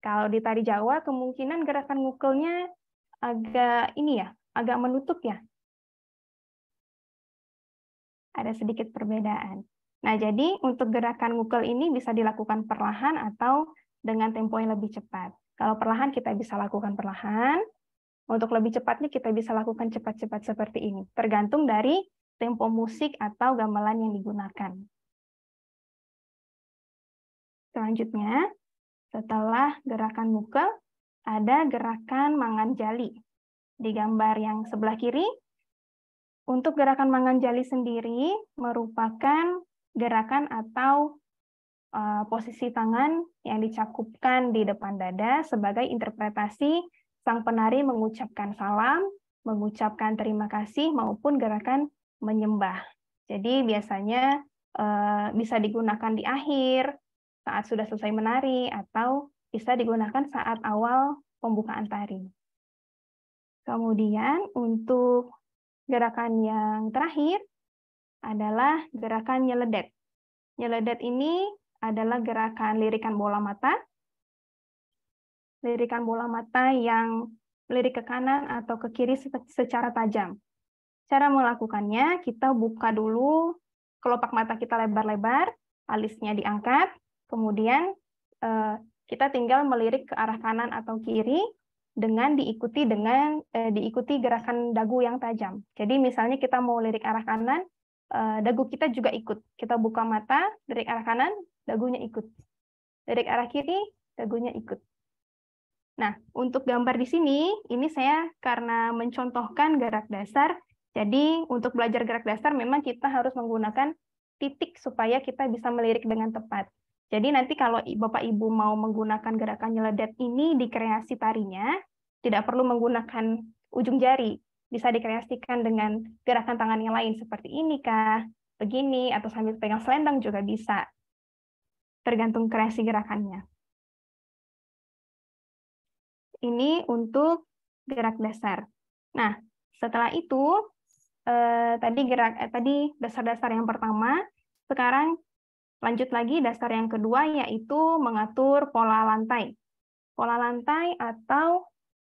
S6: Kalau di tari Jawa kemungkinan gerakan ngukelnya agak ini ya, agak menutup ya. Ada sedikit perbedaan. Nah, jadi untuk gerakan ngukel ini bisa dilakukan perlahan atau dengan tempo yang lebih cepat. Kalau perlahan kita bisa lakukan perlahan, untuk lebih cepatnya kita bisa lakukan cepat-cepat seperti ini, tergantung dari tempo musik atau gamelan yang digunakan. Selanjutnya, setelah gerakan mukel, ada gerakan mangan jali. Di gambar yang sebelah kiri, untuk gerakan mangan jali sendiri merupakan gerakan atau Eh, posisi tangan yang dicakupkan di depan dada sebagai interpretasi sang penari mengucapkan salam, mengucapkan terima kasih maupun gerakan menyembah. Jadi biasanya eh, bisa digunakan di akhir saat sudah selesai menari atau bisa digunakan saat awal pembukaan tari. Kemudian untuk gerakan yang terakhir adalah gerakan nyeledet. Nyeledet ini adalah gerakan lirikan bola mata. Lirikan bola mata yang lirik ke kanan atau ke kiri secara tajam. Cara melakukannya, kita buka dulu kelopak mata kita lebar-lebar, alisnya diangkat, kemudian eh, kita tinggal melirik ke arah kanan atau kiri dengan diikuti dengan eh, diikuti gerakan dagu yang tajam. Jadi misalnya kita mau lirik arah kanan, Eh, dagu kita juga ikut. Kita buka mata dari arah kanan, dagunya ikut. Dari arah kiri, dagunya ikut. Nah, untuk gambar di sini, ini saya karena mencontohkan gerak dasar, jadi untuk belajar gerak dasar memang kita harus menggunakan titik supaya kita bisa melirik dengan tepat. Jadi nanti kalau Bapak Ibu mau menggunakan gerakan nyeledet ini di kreasi tarinya, tidak perlu menggunakan ujung jari, bisa dikreasikan dengan gerakan tangan yang lain seperti ini kah, begini, atau sambil pegang selendang juga bisa. Tergantung kreasi gerakannya. Ini untuk gerak dasar. Nah, setelah itu eh, tadi gerak eh, tadi dasar-dasar yang pertama, sekarang lanjut lagi dasar yang kedua yaitu mengatur pola lantai. Pola lantai atau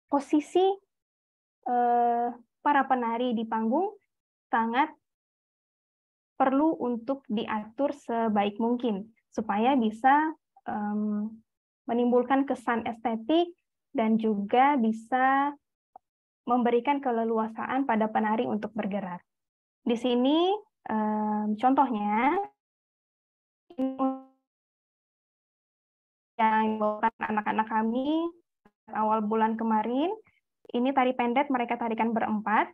S6: posisi Eh, para penari di panggung sangat perlu untuk diatur sebaik mungkin supaya bisa um, menimbulkan kesan estetik dan juga bisa memberikan keleluasaan pada penari untuk bergerak. Di sini um, contohnya yang dilakukan anak-anak kami awal bulan kemarin ini tari pendek mereka tarikan berempat.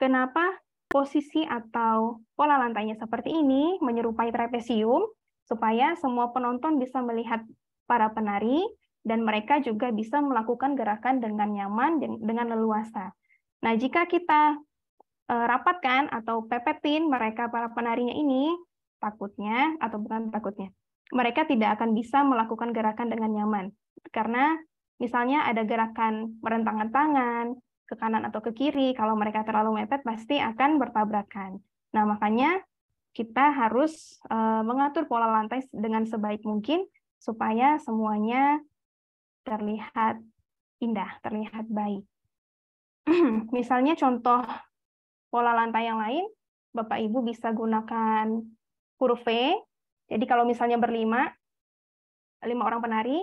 S6: Kenapa posisi atau pola lantainya seperti ini menyerupai trapesium supaya semua penonton bisa melihat para penari dan mereka juga bisa melakukan gerakan dengan nyaman dan dengan leluasa. Nah, jika kita e, rapatkan atau pepetin mereka para penarinya ini, takutnya atau bukan takutnya, mereka tidak akan bisa melakukan gerakan dengan nyaman karena Misalnya ada gerakan merentangkan tangan ke kanan atau ke kiri, kalau mereka terlalu mepet pasti akan bertabrakan. Nah, makanya kita harus eh, mengatur pola lantai dengan sebaik mungkin supaya semuanya terlihat indah, terlihat baik. Misalnya contoh pola lantai yang lain, Bapak Ibu bisa gunakan huruf V. Jadi kalau misalnya berlima, lima orang penari,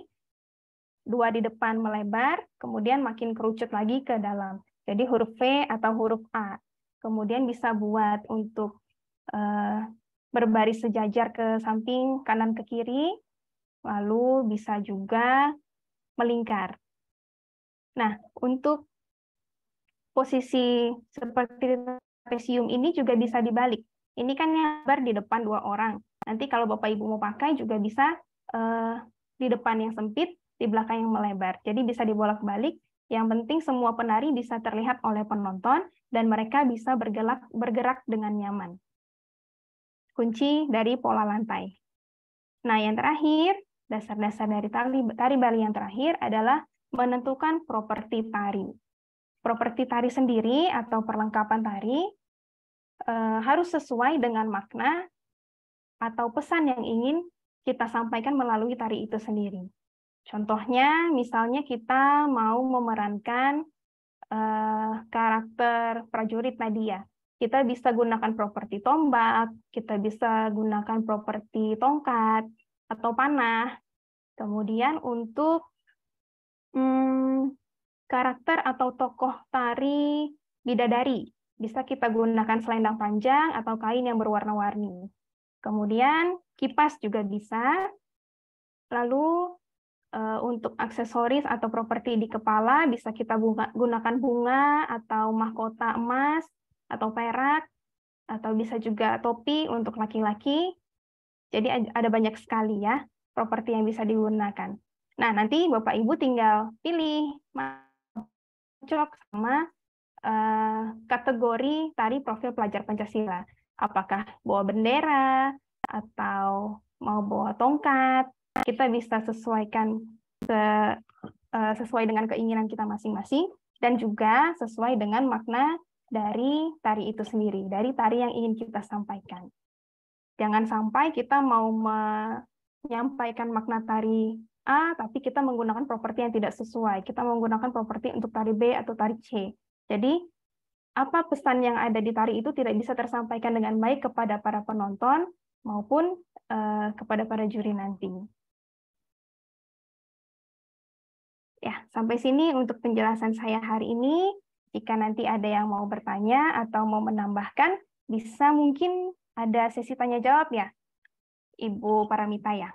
S6: dua di depan melebar, kemudian makin kerucut lagi ke dalam. Jadi huruf V atau huruf A. Kemudian bisa buat untuk uh, berbaris sejajar ke samping kanan ke kiri, lalu bisa juga melingkar. Nah, untuk posisi seperti trapesium ini juga bisa dibalik. Ini kan nyabar di depan dua orang. Nanti kalau Bapak Ibu mau pakai juga bisa uh, di depan yang sempit, di belakang yang melebar. Jadi bisa dibolak-balik. Yang penting semua penari bisa terlihat oleh penonton dan mereka bisa bergerak bergerak dengan nyaman. Kunci dari pola lantai. Nah, yang terakhir, dasar-dasar dari tari, tari Bali yang terakhir adalah menentukan properti tari. Properti tari sendiri atau perlengkapan tari eh, harus sesuai dengan makna atau pesan yang ingin kita sampaikan melalui tari itu sendiri. Contohnya, misalnya kita mau memerankan uh, karakter prajurit tadi ya. Kita bisa gunakan properti tombak, kita bisa gunakan properti tongkat atau panah. Kemudian untuk hmm, karakter atau tokoh tari bidadari, bisa kita gunakan selendang panjang atau kain yang berwarna-warni. Kemudian kipas juga bisa. Lalu Eh, untuk aksesoris atau properti di kepala bisa kita gunakan bunga atau mahkota emas atau perak atau bisa juga topi untuk laki-laki. Jadi ada banyak sekali ya properti yang bisa digunakan. Nah, nanti Bapak Ibu tinggal pilih cocok sama eh, kategori tari profil pelajar Pancasila. Apakah bawa bendera atau mau bawa tongkat kita bisa sesuaikan se, uh, sesuai dengan keinginan kita masing-masing dan juga sesuai dengan makna dari tari itu sendiri, dari tari yang ingin kita sampaikan. Jangan sampai kita mau menyampaikan makna tari A, tapi kita menggunakan properti yang tidak sesuai. Kita menggunakan properti untuk tari B atau tari C. Jadi, apa pesan yang ada di tari itu tidak bisa tersampaikan dengan baik kepada para penonton maupun uh, kepada para juri nanti. Ya, sampai sini untuk penjelasan saya hari ini. Jika nanti ada yang mau bertanya atau mau menambahkan, bisa mungkin ada sesi tanya jawab ya, Ibu Paramita ya.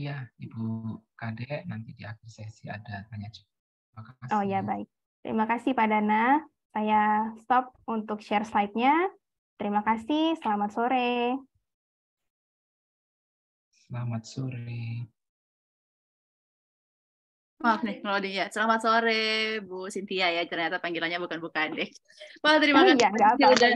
S1: Iya, Ibu Kade, nanti di akhir sesi ada tanya jawab.
S6: Oh ya, baik. Terima kasih Pak Dana. Saya stop untuk share slide-nya. Terima kasih, selamat sore.
S1: Selamat sore.
S2: Maaf nih kalau dia. Selamat sore Bu Sintia ya. Ternyata panggilannya bukan bukan deh. Wah, terima iya, kasih oh, iya, apa, udah,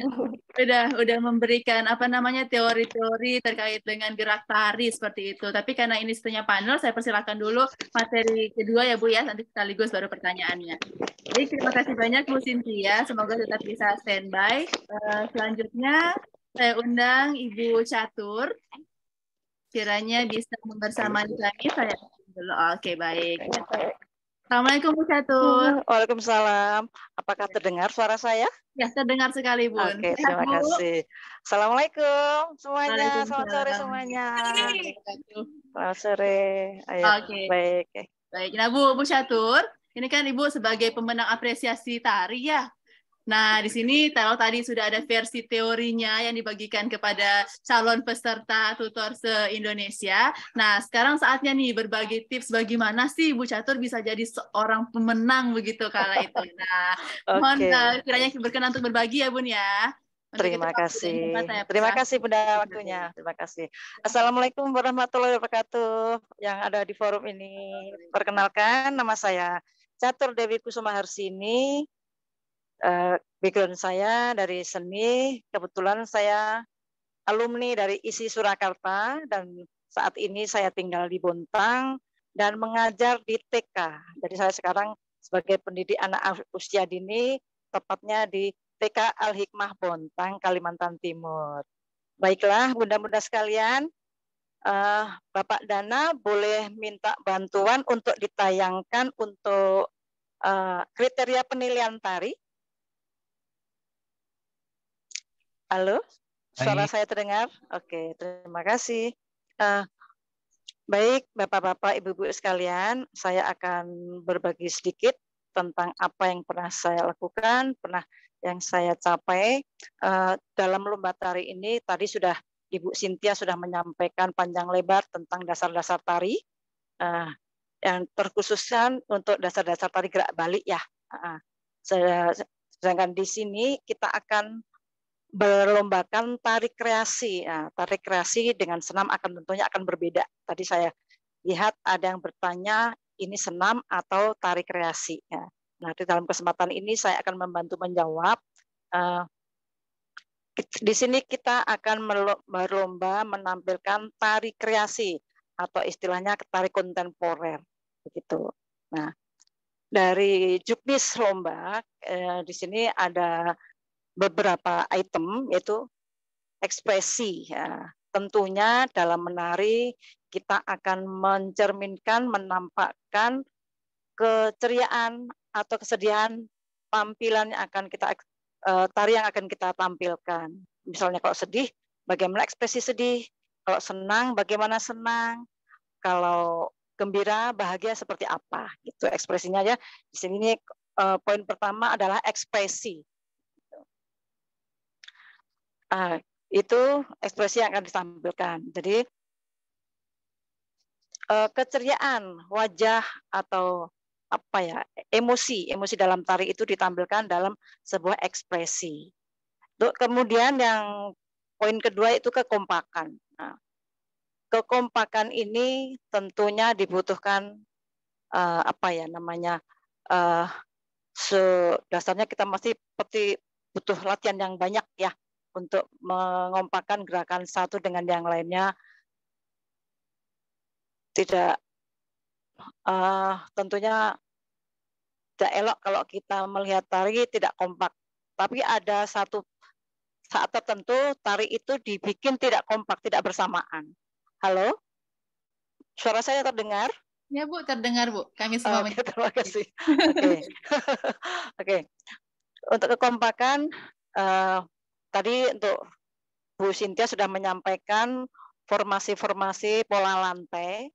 S2: udah udah memberikan apa namanya teori-teori terkait dengan gerak tari seperti itu. Tapi karena ini setengah panel, saya persilahkan dulu materi kedua ya Bu ya. Nanti sekaligus baru pertanyaannya. Jadi terima kasih banyak Bu Sintia. Semoga tetap bisa standby. Uh, selanjutnya saya undang Ibu Catur kiranya bisa membersamai kami saya dulu. Oke, baik. Assalamualaikum Bu Catur.
S7: Hmm, waalaikumsalam. Apakah terdengar suara saya? Ya,
S2: terdengar sekali, Bu. Oke, terima kasih.
S7: Assalamualaikum semuanya. Selamat sore
S2: semuanya. Selamat sore. Ayo, okay. baik. Baik. Nah, Bu, Bu Catur, ini kan Ibu sebagai pemenang apresiasi tari ya. Nah, di sini kalau tadi sudah ada versi teorinya yang dibagikan kepada calon peserta tutor se-Indonesia. Nah, sekarang saatnya nih berbagi tips bagaimana sih Bu Catur bisa jadi seorang pemenang begitu kala itu. Nah, okay. mohon uh, kiranya berkenan untuk berbagi ya Bun ya. Terima kasih. Ya, Terima ya.
S7: kasih pada waktunya. Terima kasih. Assalamualaikum warahmatullahi wabarakatuh yang ada di forum ini. Perkenalkan nama saya Catur Dewi Kusuma Harsini, Eh, background saya dari seni, kebetulan saya alumni dari ISI Surakarta dan saat ini saya tinggal di Bontang dan mengajar di TK. Jadi saya sekarang sebagai pendidik anak usia dini tepatnya di TK Al Hikmah Bontang, Kalimantan Timur. Baiklah, bunda-bunda sekalian, uh, Bapak Dana boleh minta bantuan untuk ditayangkan untuk uh, kriteria penilaian tari Halo, suara saya terdengar? Oke, terima kasih. Uh, baik, Bapak-Bapak, Ibu-Ibu sekalian, saya akan berbagi sedikit tentang apa yang pernah saya lakukan, pernah yang saya capai. Uh, dalam lomba tari ini, tadi sudah Ibu Sintia sudah menyampaikan panjang lebar tentang dasar-dasar tari, uh, yang terkhususkan untuk dasar-dasar tari gerak balik ya. Uh, sedangkan di sini kita akan berlombakan tari kreasi. Nah, tarik kreasi dengan senam akan tentunya akan berbeda. Tadi saya lihat ada yang bertanya ini senam atau tari kreasi. Ya. Nah, di dalam kesempatan ini saya akan membantu menjawab. Eh, di sini kita akan berlomba menampilkan tari kreasi atau istilahnya tari kontemporer. Begitu. Nah, dari juknis lomba eh, di sini ada beberapa item yaitu ekspresi ya. Tentunya dalam menari kita akan mencerminkan, menampakkan keceriaan atau kesedihan tampilan yang akan kita eh, tari yang akan kita tampilkan. Misalnya kalau sedih, bagaimana ekspresi sedih? Kalau senang, bagaimana senang? Kalau gembira, bahagia seperti apa? Itu ekspresinya ya. Di sini eh, poin pertama adalah ekspresi uh, itu ekspresi yang akan ditampilkan. Jadi eh, keceriaan wajah atau apa ya emosi emosi dalam tari itu ditampilkan dalam sebuah ekspresi. Kemudian yang poin kedua itu kekompakan. Nah, kekompakan ini tentunya dibutuhkan uh, apa ya namanya uh, se dasarnya kita masih seperti butuh latihan yang banyak ya untuk mengompakan gerakan satu dengan yang lainnya tidak uh, tentunya tidak elok kalau kita melihat tari tidak kompak. Tapi ada satu saat tertentu tari itu dibikin tidak kompak, tidak bersamaan.
S2: Halo? Suara saya terdengar? Ya, Bu, terdengar, Bu. Kami semua okay, Terima kasih. Oke. okay. okay. Untuk kekompakan
S7: uh, tadi untuk Bu Sintia sudah menyampaikan formasi-formasi pola lantai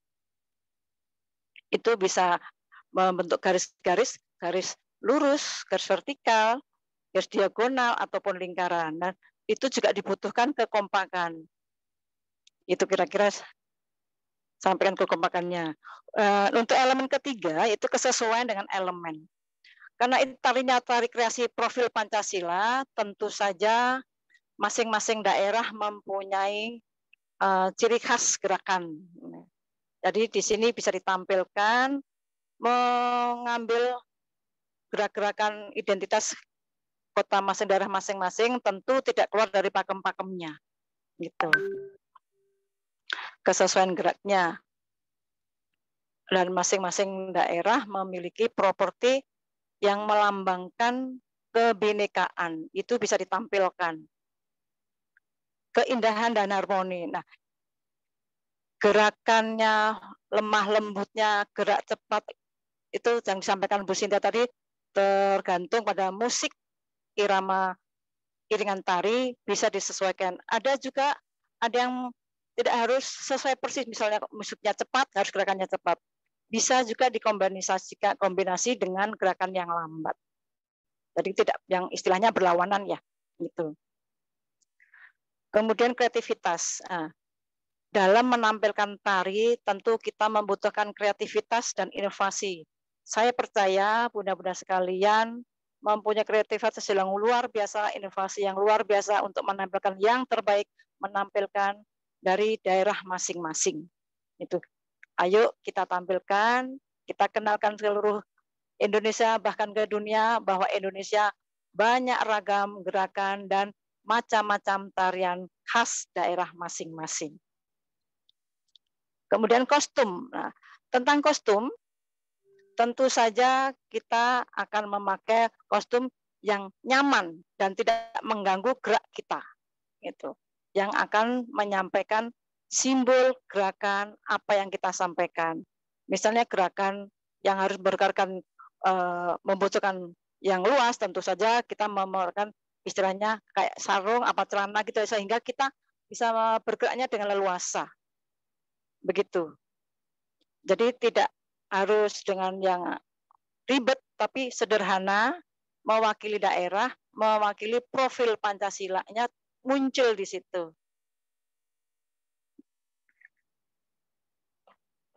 S7: itu bisa membentuk garis-garis, garis lurus, garis vertikal, garis diagonal ataupun lingkaran. Nah, itu juga dibutuhkan kekompakan. Itu kira-kira sampaikan kekompakannya. Eh, untuk elemen ketiga itu kesesuaian dengan elemen. Karena ini tarinya tarik kreasi profil Pancasila, tentu saja masing-masing daerah mempunyai uh, ciri khas gerakan. Jadi di sini bisa ditampilkan mengambil gerak-gerakan identitas kota masing daerah masing-masing tentu tidak keluar dari pakem-pakemnya. Gitu. Kesesuaian geraknya. Dan masing-masing daerah memiliki properti yang melambangkan kebinekaan. Itu bisa ditampilkan keindahan dan harmoni. Nah, gerakannya, lemah lembutnya, gerak cepat itu yang disampaikan Bu Sinta tadi tergantung pada musik irama iringan tari bisa disesuaikan. Ada juga ada yang tidak harus sesuai persis misalnya musiknya cepat harus gerakannya cepat. Bisa juga dikombinasikan kombinasi dengan gerakan yang lambat. Jadi tidak yang istilahnya berlawanan ya gitu. Kemudian kreativitas. Ah. Dalam menampilkan tari, tentu kita membutuhkan kreativitas dan inovasi. Saya percaya bunda-bunda sekalian mempunyai kreativitas yang luar biasa, inovasi yang luar biasa untuk menampilkan yang terbaik, menampilkan dari daerah masing-masing. Itu. Ayo kita tampilkan, kita kenalkan seluruh Indonesia bahkan ke dunia bahwa Indonesia banyak ragam gerakan dan macam-macam tarian khas daerah masing-masing. Kemudian kostum. Nah, tentang kostum, tentu saja kita akan memakai kostum yang nyaman dan tidak mengganggu gerak kita. Gitu. Yang akan menyampaikan simbol gerakan apa yang kita sampaikan. Misalnya gerakan yang harus bergerakan e, eh, membutuhkan yang luas, tentu saja kita memerlukan istilahnya kayak sarung apa celana gitu sehingga kita bisa bergeraknya dengan leluasa. Begitu. Jadi tidak harus dengan yang ribet tapi sederhana mewakili daerah, mewakili profil Pancasila-nya muncul di situ.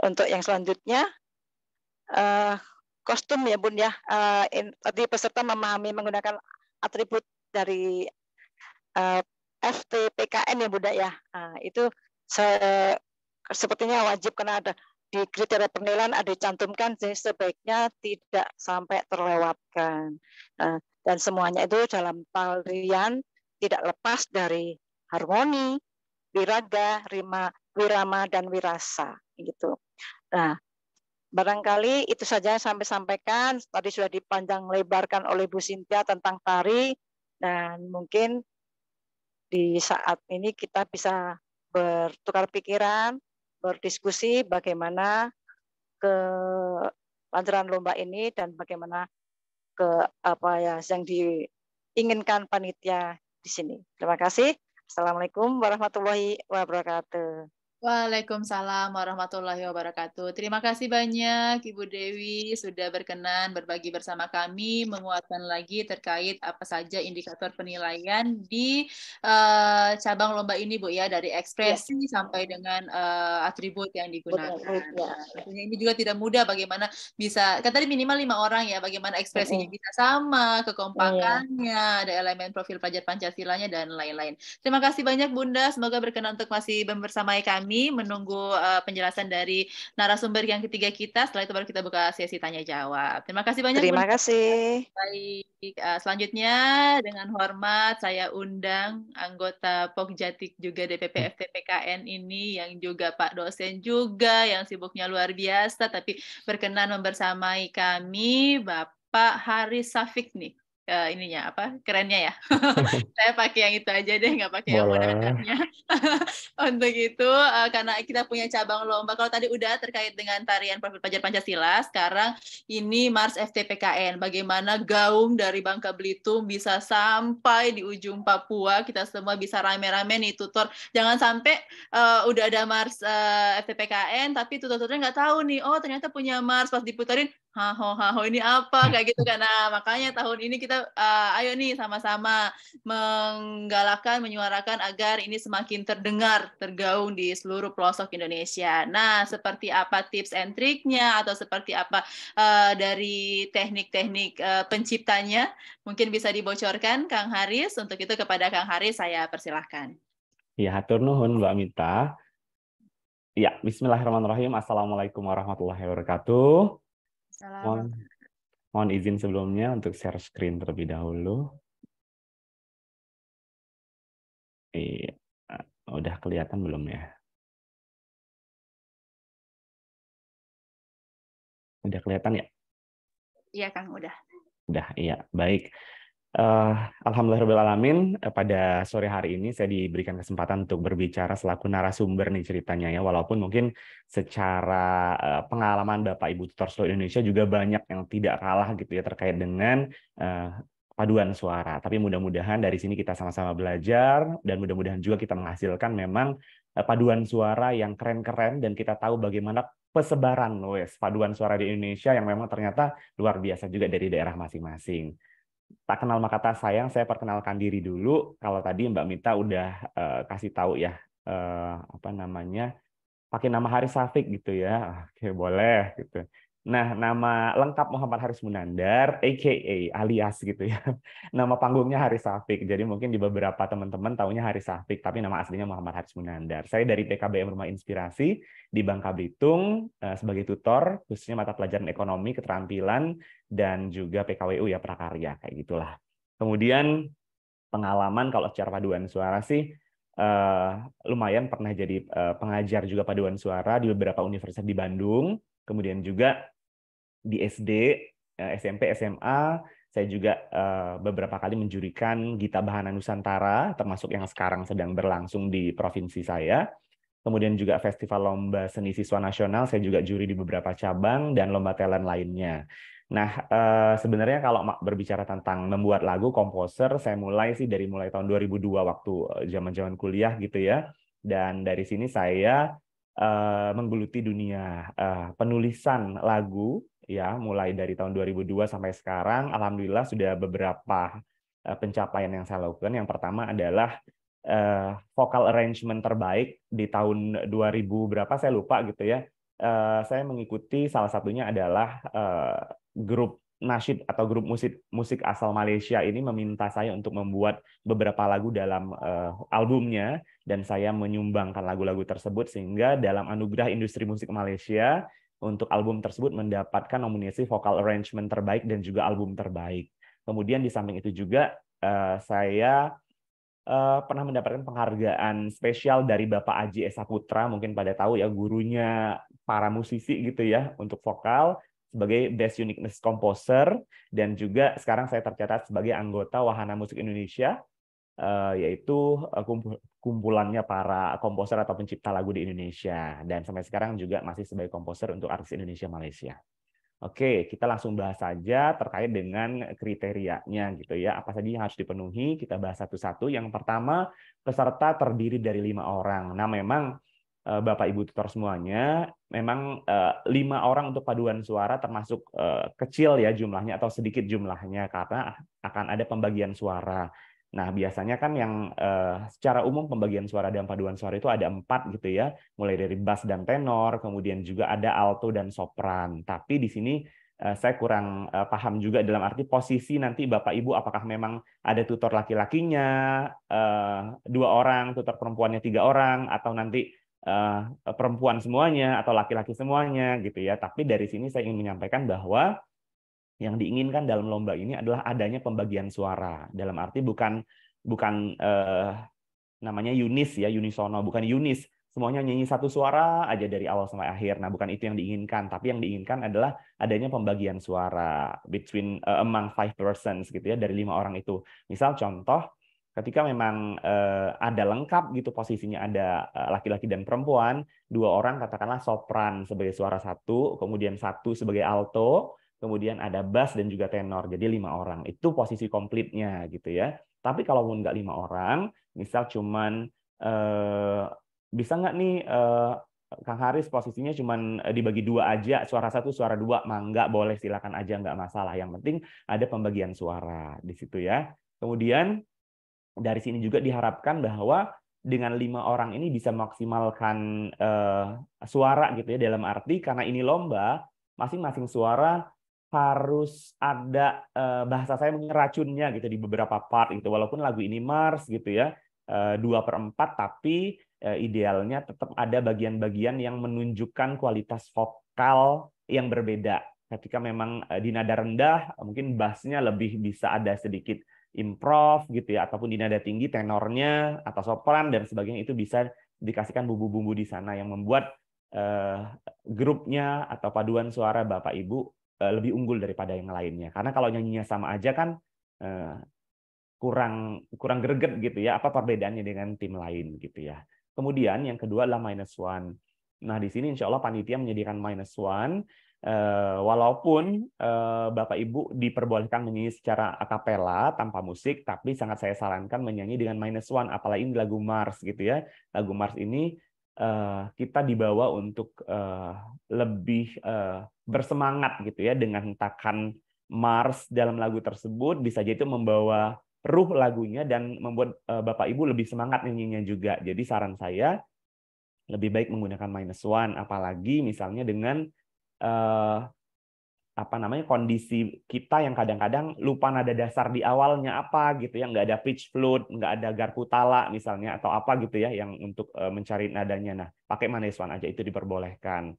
S7: Untuk yang selanjutnya, eh, kostum ya Bun ya. Eh, tadi peserta memahami menggunakan atribut dari uh, eh, FTPKN ya Bunda ya. Nah, itu se sepertinya wajib karena ada di kriteria penilaian ada dicantumkan jadi sebaiknya tidak sampai terlewatkan. Nah, dan semuanya itu dalam tarian tidak lepas dari harmoni, wiraga, rima, wirama dan wirasa gitu. Nah, barangkali itu saja yang sampai sampaikan. Tadi sudah dipanjang lebarkan oleh Bu Sintia tentang tari. Dan mungkin di saat ini kita bisa bertukar pikiran, berdiskusi bagaimana ke lancaran lomba ini dan bagaimana ke apa ya yang diinginkan
S2: panitia
S7: di sini. Terima kasih. Assalamualaikum warahmatullahi wabarakatuh.
S2: Waalaikumsalam warahmatullahi wabarakatuh. Terima kasih banyak Ibu Dewi sudah berkenan berbagi bersama kami, menguatkan lagi terkait apa saja indikator penilaian di uh, cabang lomba ini Bu ya, dari iya. ekspresi ya. sampai dengan uh, atribut yang digunakan. Betul, ya. ini juga tidak mudah bagaimana bisa, kan tadi minimal lima orang ya, bagaimana ekspresinya bisa sama, iya. kekompakannya, ya. ada elemen profil pelajar Pancasilanya, dan lain-lain. Terima kasih banyak Bunda, semoga berkenan untuk masih bersama kami kami, menunggu uh, penjelasan dari narasumber yang ketiga kita. Setelah itu baru kita buka sesi tanya jawab. Terima kasih banyak. Terima kasih. Baik, uh, selanjutnya dengan hormat saya undang anggota Pogjatik juga DPP FTPKN ini yang juga Pak dosen juga yang sibuknya luar biasa tapi berkenan membersamai kami Bapak Haris Safik nih uh, ininya apa kerennya ya saya pakai yang itu aja deh nggak pakai yang
S1: modernnya
S2: untuk itu uh, karena kita punya cabang lomba kalau tadi udah terkait dengan tarian profil pelajar pancasila sekarang ini mars ftpkn bagaimana gaung dari bangka belitung bisa sampai di ujung papua kita semua bisa rame-rame nih tutor jangan sampai uh, udah ada mars uh, ftpkn tapi tutor-tutornya nggak tahu nih oh ternyata punya mars pas diputarin haho haho ini apa kayak gitu kan nah makanya tahun ini kita uh, ayo nih sama-sama menggalakkan menyuarakan agar ini semakin terdengar tergaung di seluruh pelosok Indonesia nah seperti apa tips and triknya atau seperti apa uh, dari teknik-teknik uh, penciptanya mungkin bisa dibocorkan Kang Haris untuk itu kepada Kang Haris saya persilahkan
S4: ya hatur nuhun Mbak Mita Ya, bismillahirrahmanirrahim. Assalamualaikum warahmatullahi wabarakatuh. Salam. Mohon, mohon izin sebelumnya untuk share screen terlebih dahulu.
S1: Iya, udah kelihatan belum ya? Udah kelihatan ya?
S2: Iya, Kang, udah.
S4: Udah, iya. Baik. Uh, eh, Alhamdulillahirrahmanirrahim, eh, pada sore hari ini saya diberikan kesempatan untuk berbicara selaku narasumber nih ceritanya ya, walaupun mungkin secara uh, pengalaman Bapak Ibu Tutor Seluruh Indonesia juga banyak yang tidak kalah gitu ya terkait dengan uh, paduan suara. Tapi mudah-mudahan dari sini kita sama-sama belajar dan mudah-mudahan juga kita menghasilkan memang uh, paduan suara yang keren-keren dan kita tahu bagaimana pesebaran wes paduan suara di Indonesia yang memang ternyata luar biasa juga dari daerah masing-masing tak kenal maka tak sayang, saya perkenalkan diri dulu. Kalau tadi Mbak Mita udah uh, kasih tahu ya uh, apa namanya pakai nama Hari Safik gitu ya. Oke, boleh gitu. Nah, nama lengkap Muhammad Haris Munandar, aka alias gitu ya. Nama panggungnya Haris Safik. Jadi mungkin di beberapa teman-teman tahunya Haris Safik, tapi nama aslinya Muhammad Haris Munandar. Saya dari PKBM Rumah Inspirasi di Bangka Belitung eh, sebagai tutor, khususnya mata pelajaran ekonomi, keterampilan, dan juga PKWU ya, prakarya, kayak gitulah. Kemudian pengalaman kalau secara paduan suara sih, Uh, lumayan pernah jadi uh, pengajar juga paduan suara di beberapa universitas di Bandung, kemudian juga di SD, eh, SMP, SMA, saya juga eh, beberapa kali menjurikan Gita Bahana Nusantara, termasuk yang sekarang sedang berlangsung di provinsi saya. Kemudian juga Festival Lomba Seni Siswa Nasional, saya juga juri di beberapa cabang, dan lomba talent lainnya. Nah, eh, sebenarnya kalau berbicara tentang membuat lagu, komposer, saya mulai sih dari mulai tahun 2002 waktu zaman-zaman kuliah gitu ya. Dan dari sini saya menggeluti dunia penulisan lagu ya mulai dari tahun 2002 sampai sekarang alhamdulillah sudah beberapa eh, pencapaian yang saya lakukan yang pertama adalah uh, vokal arrangement terbaik di tahun 2000 berapa saya lupa gitu ya uh, saya mengikuti salah satunya adalah uh, grup nasyid atau grup musik musik asal Malaysia ini meminta saya untuk membuat beberapa lagu dalam uh, albumnya dan saya menyumbangkan lagu-lagu tersebut sehingga dalam anugerah industri musik Malaysia untuk album tersebut mendapatkan nominasi vokal arrangement terbaik dan juga album terbaik. Kemudian di samping itu juga uh, saya uh, pernah mendapatkan penghargaan spesial dari Bapak Aji Esa Putra, mungkin pada tahu ya gurunya para musisi gitu ya untuk vokal sebagai Best Uniqueness Composer dan juga sekarang saya tercatat sebagai anggota Wahana Musik Indonesia Eh, yaitu eh, kumpulannya para komposer atau pencipta lagu di Indonesia dan sampai sekarang juga masih sebagai komposer untuk artis Indonesia Malaysia. Oke, kita langsung bahas saja terkait dengan kriterianya gitu ya. Apa saja yang harus dipenuhi, kita bahas satu-satu. Yang pertama, peserta terdiri dari lima orang. Nah, memang eh, Bapak Ibu tutor semuanya, memang lima orang untuk paduan suara termasuk kecil ya jumlahnya atau sedikit jumlahnya karena akan ada pembagian suara. Nah, biasanya kan yang uh, secara umum pembagian suara dan paduan suara itu ada empat gitu ya, mulai dari bass dan tenor, kemudian juga ada alto dan sopran. Tapi di sini uh, saya kurang uh, paham juga dalam arti posisi nanti Bapak Ibu apakah memang ada tutor laki-lakinya uh, dua orang, tutor perempuannya tiga orang, atau nanti uh, perempuan semuanya atau laki-laki semuanya gitu ya. Tapi dari sini saya ingin menyampaikan bahwa yang diinginkan dalam lomba ini adalah adanya pembagian suara dalam arti bukan bukan eh, namanya Yunis ya Yunisono bukan Yunis semuanya nyanyi satu suara aja dari awal sampai akhir nah bukan itu yang diinginkan tapi yang diinginkan adalah adanya pembagian suara between uh, among five persons gitu ya dari lima orang itu misal contoh ketika memang uh, ada lengkap gitu posisinya ada eh, laki-laki uh, dan perempuan dua orang katakanlah sopran sebagai suara satu kemudian satu sebagai alto kemudian ada bass dan juga tenor, jadi lima orang. Itu posisi komplitnya gitu ya. Tapi kalau nggak lima orang, misal cuman eh, bisa nggak nih eh, Kang Haris posisinya cuman eh, dibagi dua aja, suara satu, suara dua, mangga boleh silakan aja nggak masalah. Yang penting ada pembagian suara di situ ya. Kemudian dari sini juga diharapkan bahwa dengan lima orang ini bisa maksimalkan uh, suara gitu ya dalam arti karena ini lomba masing-masing suara harus ada uh, bahasa saya racunnya gitu di beberapa part gitu walaupun lagu ini Mars gitu ya eh, dua per empat tapi uh, idealnya tetap ada bagian-bagian yang menunjukkan kualitas vokal yang berbeda ketika memang uh, di nada rendah mungkin bassnya lebih bisa ada sedikit improv gitu ya ataupun di nada tinggi tenornya atau sopran dan sebagainya itu bisa dikasihkan bumbu-bumbu di sana yang membuat uh, grupnya atau paduan suara bapak ibu Eh, lebih unggul daripada yang lainnya. Karena kalau nyanyinya sama aja kan eh, kurang kurang greget gitu ya. Apa perbedaannya dengan tim lain gitu ya. Kemudian yang kedua adalah minus one. Nah di sini insya Allah panitia menyediakan minus one. Eh, walaupun Bapak Ibu diperbolehkan menyanyi secara akapela tanpa musik, tapi sangat saya sarankan menyanyi dengan minus one, apalagi ini lagu Mars gitu ya. Lagu Mars ini kita dibawa untuk lebih Hmm. bersemangat gitu ya dengan hentakan Mars dalam lagu tersebut bisa jadi itu membawa ruh lagunya dan membuat eh, Bapak Ibu lebih semangat nyanyinya juga. Jadi saran saya lebih baik menggunakan minus one apalagi misalnya dengan uh, apa namanya kondisi kita yang kadang-kadang lupa nada dasar di awalnya apa gitu ya nggak ada pitch flute nggak ada garpu tala misalnya atau apa gitu ya yang untuk eh, mencari nadanya nah pakai minus one aja itu diperbolehkan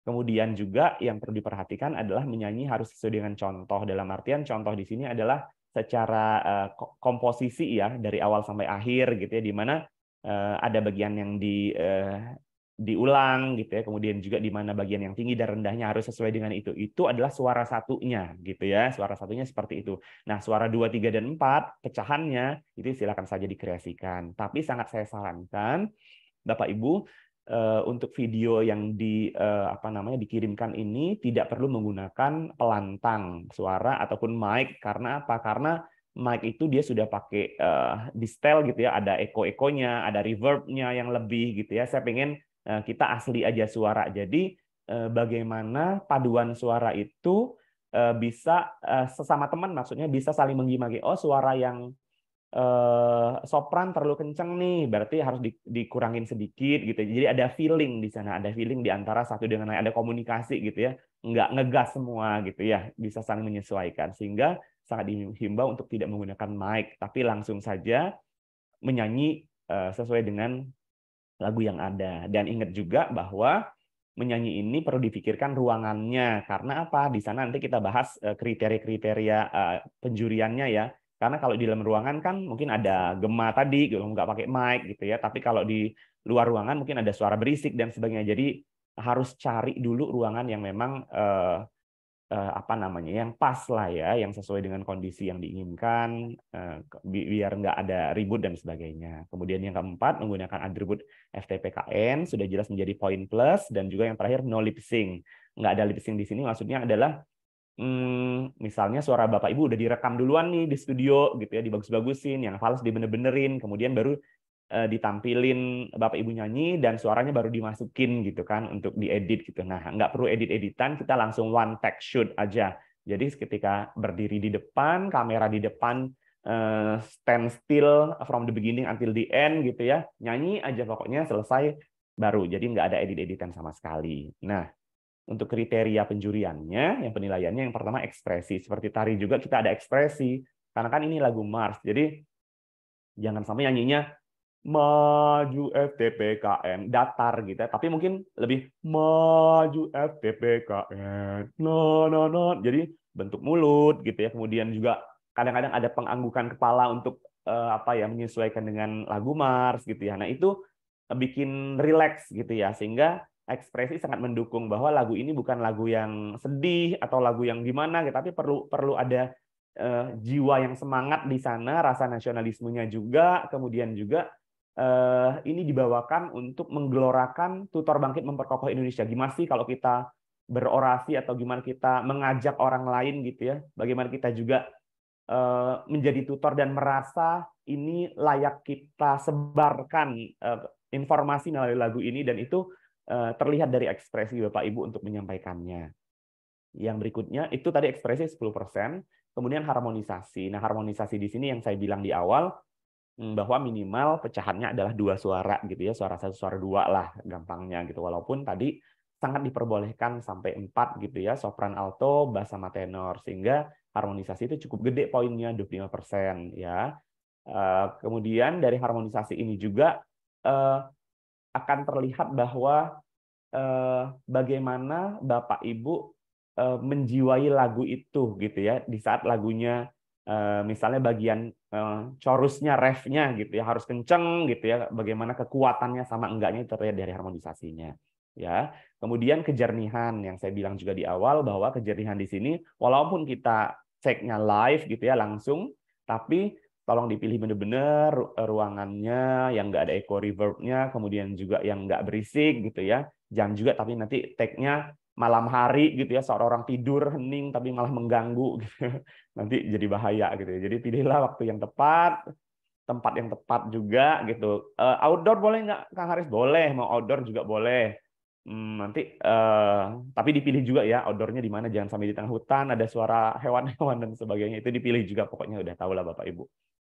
S4: Kemudian juga yang perlu diperhatikan adalah menyanyi harus sesuai dengan contoh. Dalam artian contoh di sini adalah secara eh, komposisi ya dari awal sampai akhir gitu ya di mana eh, ada bagian yang di eh, diulang gitu ya kemudian juga di mana bagian yang tinggi dan rendahnya harus sesuai dengan itu itu adalah suara satunya gitu ya suara satunya seperti itu nah suara dua tiga dan empat pecahannya itu silakan saja dikreasikan tapi sangat saya sarankan Bapak Ibu Eh, untuk video yang di eh, apa namanya dikirimkan ini tidak perlu menggunakan pelantang suara ataupun mic karena apa? Karena mic itu dia sudah pakai uh, eh, distel gitu ya, ada echo-ekonya, ada reverbnya yang lebih gitu ya. Saya pengen uh, kita asli aja suara. Jadi uh, bagaimana paduan suara itu uh, bisa uh, sesama teman maksudnya bisa saling menggimagi oh suara yang uh, sopran terlalu kenceng nih, berarti harus di, dikurangin sedikit gitu. Jadi ada feeling di sana, ada feeling di antara satu dengan lain, ada komunikasi gitu ya. Nggak ngegas semua gitu ya, bisa saling menyesuaikan. Sehingga sangat dihimbau untuk tidak menggunakan mic, tapi langsung saja menyanyi uh, sesuai dengan lagu yang ada. Dan ingat juga bahwa menyanyi ini perlu dipikirkan ruangannya karena apa di sana nanti kita bahas eh, kriteria-kriteria penjuriannya ya karena kalau di dalam ruangan kan mungkin ada gema tadi, gitu, nggak pakai mic gitu ya. Tapi kalau di luar ruangan mungkin ada suara berisik dan sebagainya. Jadi harus cari dulu ruangan yang memang eh, eh, apa namanya, yang pas lah ya, yang sesuai dengan kondisi yang diinginkan, eh, biar nggak ada ribut dan sebagainya. Kemudian yang keempat menggunakan atribut FTPKN sudah jelas menjadi poin plus dan juga yang terakhir no lip sync. Nggak ada lip sync di sini maksudnya adalah hmm, misalnya suara bapak ibu udah direkam duluan nih di studio gitu ya, dibagus-bagusin, yang fals dibener-benerin, kemudian baru eh, ditampilin bapak ibu nyanyi dan suaranya baru dimasukin gitu kan untuk diedit gitu. Nah nggak perlu edit-editan, kita langsung one take shoot aja. Jadi ketika berdiri di depan, kamera di depan uh, stand still from the beginning until the end gitu ya. Nyanyi aja pokoknya selesai baru. Jadi nggak ada edit-editan sama sekali. Nah, untuk kriteria penjuriannya, yang penilaiannya yang pertama ekspresi. Seperti tari juga kita ada ekspresi. Karena kan ini lagu Mars. Jadi jangan sampai nyanyinya maju FTPKN datar gitu ya. tapi mungkin lebih maju FTPKN no no no jadi bentuk mulut gitu ya kemudian juga kadang-kadang ada penganggukan kepala untuk eh, apa ya menyesuaikan dengan lagu Mars gitu ya nah itu bikin rileks gitu ya sehingga ekspresi sangat mendukung bahwa lagu ini bukan lagu yang sedih atau lagu yang gimana gitu, tapi perlu perlu ada uh, jiwa yang semangat di sana, rasa nasionalismenya juga, kemudian juga uh, ini dibawakan untuk menggelorakan tutor bangkit memperkokoh Indonesia. Gimana sih kalau kita berorasi atau gimana kita mengajak orang lain gitu ya, bagaimana kita juga uh, menjadi tutor dan merasa ini layak kita sebarkan informasi melalui lagu ini dan itu Eh, terlihat dari ekspresi Bapak Ibu untuk menyampaikannya. Yang berikutnya itu tadi ekspresi 10%, kemudian harmonisasi. Nah, harmonisasi di sini yang saya bilang di awal hmm, bahwa minimal pecahannya adalah dua suara gitu ya, suara satu suara dua lah gampangnya gitu. Walaupun tadi sangat diperbolehkan sampai empat gitu ya, sopran alto, bass sama tenor sehingga harmonisasi itu cukup gede poinnya 25% ya. Eh, kemudian dari harmonisasi ini juga eh, akan terlihat bahwa eh, bagaimana Bapak Ibu eh, menjiwai lagu itu gitu ya di saat lagunya eh, misalnya bagian eh, chorusnya refnya gitu ya harus kenceng gitu ya bagaimana kekuatannya sama enggaknya itu terlihat dari harmonisasinya ya. Kemudian kejernihan yang saya bilang juga di awal bahwa kejernihan di sini walaupun kita ceknya live gitu ya langsung tapi tolong dipilih benar-benar eh, ruangannya yang nggak ada echo reverb kemudian juga yang nggak berisik gitu ya. Jam juga tapi nanti tag-nya malam hari gitu ya, seorang orang tidur hening tapi malah mengganggu gitu. Nanti jadi bahaya gitu ya. Jadi pilihlah waktu yang tepat, tempat yang tepat juga gitu. Eh, outdoor boleh nggak Kang Haris? Boleh, mau outdoor juga boleh. Hmm, nanti uh, tapi dipilih juga ya outdoornya di mana jangan sampai di tengah hutan ada suara hewan-hewan dan sebagainya itu dipilih juga pokoknya udah tahu lah bapak ibu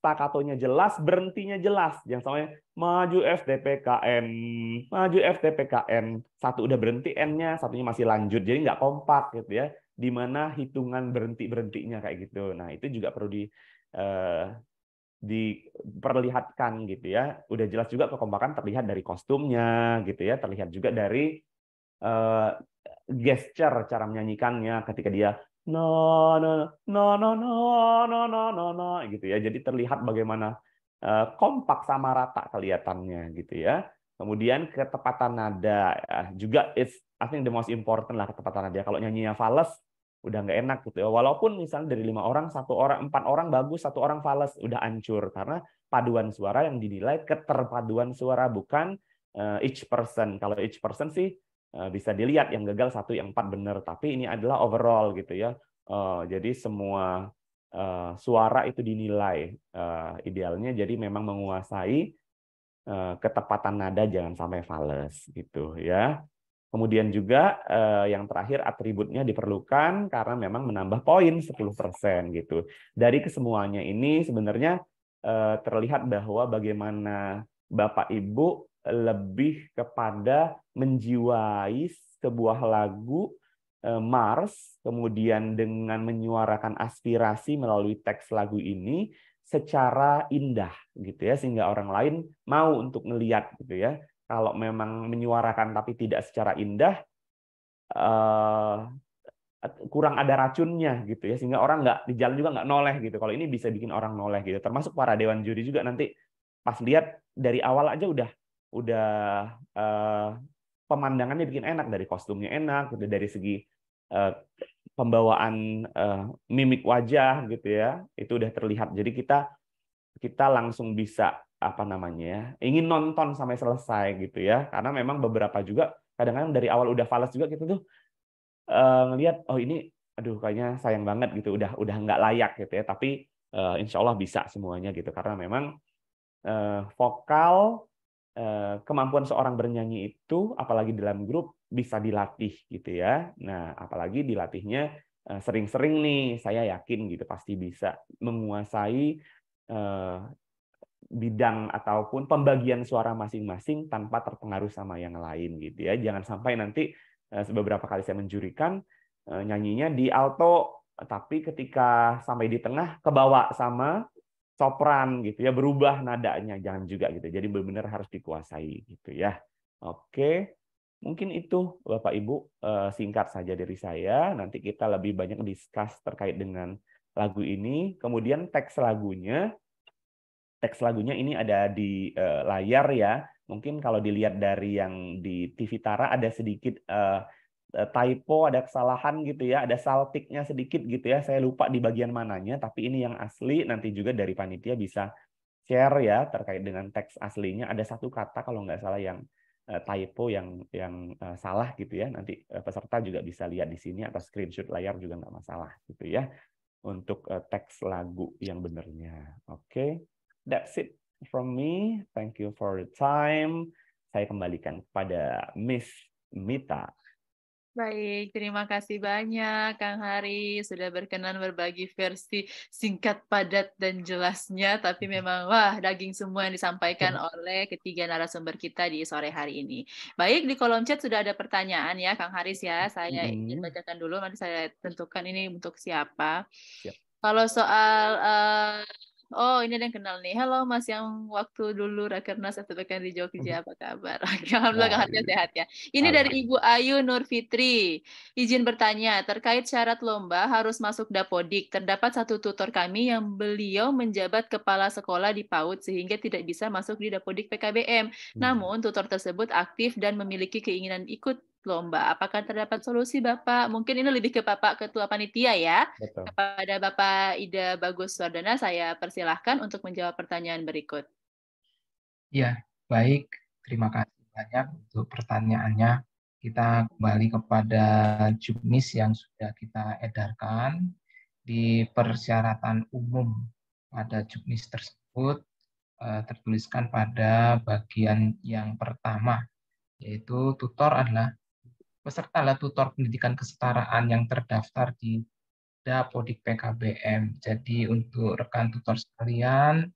S4: stakatonya jelas, berhentinya jelas. Yang sama maju FTPKN, maju FTPKN. Satu udah berhenti N-nya, satunya masih lanjut. Jadi nggak kompak gitu ya. Di mana hitungan berhenti-berhentinya kayak gitu. Nah, itu juga perlu di uh, diperlihatkan gitu ya. Udah jelas juga kekompakan terlihat dari kostumnya gitu ya, terlihat juga dari eh, gesture cara menyanyikannya ketika dia na na na na na na na na gitu ya. Jadi terlihat bagaimana eh, kompak sama rata kelihatannya gitu ya. Kemudian ketepatan nada ya. juga it's I think the most important lah ketepatan nada. Kalau nyanyinya fals udah nggak enak gitu ya. Walaupun misalnya dari lima orang satu orang empat orang bagus satu orang fals udah hancur karena paduan suara yang dinilai keterpaduan suara bukan eh, each person. Kalau each person sih Eh, bisa dilihat yang gagal satu yang empat benar tapi ini adalah overall gitu ya eh, jadi semua eh, suara itu dinilai idealnya jadi memang menguasai ketepatan nada jangan sampai fals gitu ya kemudian juga yang terakhir atributnya diperlukan karena memang menambah poin 10% gitu dari kesemuanya ini sebenarnya terlihat bahwa bagaimana Bapak Ibu lebih kepada menjiwai sebuah lagu eh, Mars, kemudian dengan menyuarakan aspirasi melalui teks lagu ini secara indah gitu ya, sehingga orang lain mau untuk melihat gitu ya. Kalau memang menyuarakan tapi tidak secara indah, eh, kurang ada racunnya gitu ya, sehingga orang nggak di jalan juga nggak noleh gitu. Kalau ini bisa bikin orang noleh gitu, termasuk para dewan juri juga nanti pas lihat dari awal aja udah udah uh, pemandangannya bikin enak dari kostumnya enak, udah dari segi uh, pembawaan uh, mimik wajah gitu ya, itu udah terlihat. Jadi kita kita langsung bisa apa namanya ya, ingin nonton sampai selesai gitu ya. Karena memang beberapa juga kadang-kadang dari awal udah falas juga gitu tuh uh, ngelihat oh ini aduh kayaknya sayang banget gitu, udah udah nggak layak gitu ya. Tapi uh, insya Allah bisa semuanya gitu karena memang uh, vokal Eh, kemampuan seorang bernyanyi itu apalagi dalam grup bisa dilatih gitu ya. Nah, apalagi dilatihnya eh, sering-sering nih, saya yakin gitu pasti bisa menguasai eh, bidang ataupun pembagian suara masing-masing tanpa terpengaruh sama yang lain gitu ya. Jangan sampai nanti beberapa kali saya menjurikan nyanyinya di alto tapi ketika sampai di tengah kebawa sama sopran gitu ya berubah nadanya jangan juga gitu jadi benar-benar harus dikuasai gitu ya oke mungkin itu bapak ibu eh, singkat saja dari saya nanti kita lebih banyak diskus terkait dengan lagu ini kemudian teks lagunya teks lagunya ini ada di eh, layar ya mungkin kalau dilihat dari yang di TV Tara ada sedikit eh, Eh, typo, ada kesalahan gitu ya, ada saltiknya sedikit gitu ya. Saya lupa di bagian mananya, tapi ini yang asli nanti juga dari panitia bisa share ya terkait dengan teks aslinya. Ada satu kata kalau nggak salah yang eh, typo yang yang eh, salah gitu ya. Nanti peserta juga bisa lihat di sini atau screenshot layar juga nggak masalah gitu ya untuk teks lagu yang benernya. Oke. Okay. That's it from me. Thank you for the time. Saya kembalikan kepada Miss Mita.
S2: Baik, terima kasih banyak Kang Hari sudah berkenan berbagi versi singkat, padat, dan jelasnya. Tapi memang wah daging semua yang disampaikan oleh ketiga narasumber kita di sore hari ini. Baik, di kolom chat sudah ada pertanyaan ya Kang Haris ya. Saya ingin bacakan dulu, nanti saya tentukan ini untuk siapa. Siap. Kalau soal uh, Oh, ini ada yang kenal nih. Halo Mas yang waktu dulu Rakernas atau bahkan di Jogja, mm-hmm. apa kabar? Alhamdulillah kabarnya sehat ya. Ini dari Ibu Ayu Nur Fitri. Izin bertanya, terkait syarat lomba harus masuk Dapodik. Terdapat satu tutor kami yang beliau menjabat kepala sekolah di PAUD sehingga tidak bisa masuk di Dapodik PKBM. Mm-hmm. Namun tutor tersebut aktif dan memiliki keinginan ikut lomba. Apakah terdapat solusi Bapak? Mungkin ini lebih ke Bapak Ketua Panitia ya. Betul. Kepada Bapak Ida Bagus Wardana saya persilahkan untuk menjawab pertanyaan berikut.
S5: Ya, baik. Terima kasih banyak untuk pertanyaannya. Kita kembali kepada juknis yang sudah kita edarkan di persyaratan umum pada juknis tersebut eh, tertuliskan pada bagian yang pertama yaitu tutor adalah peserta lah tutor pendidikan kesetaraan yang terdaftar di Dapodik PKBM. Jadi untuk rekan tutor sekalian,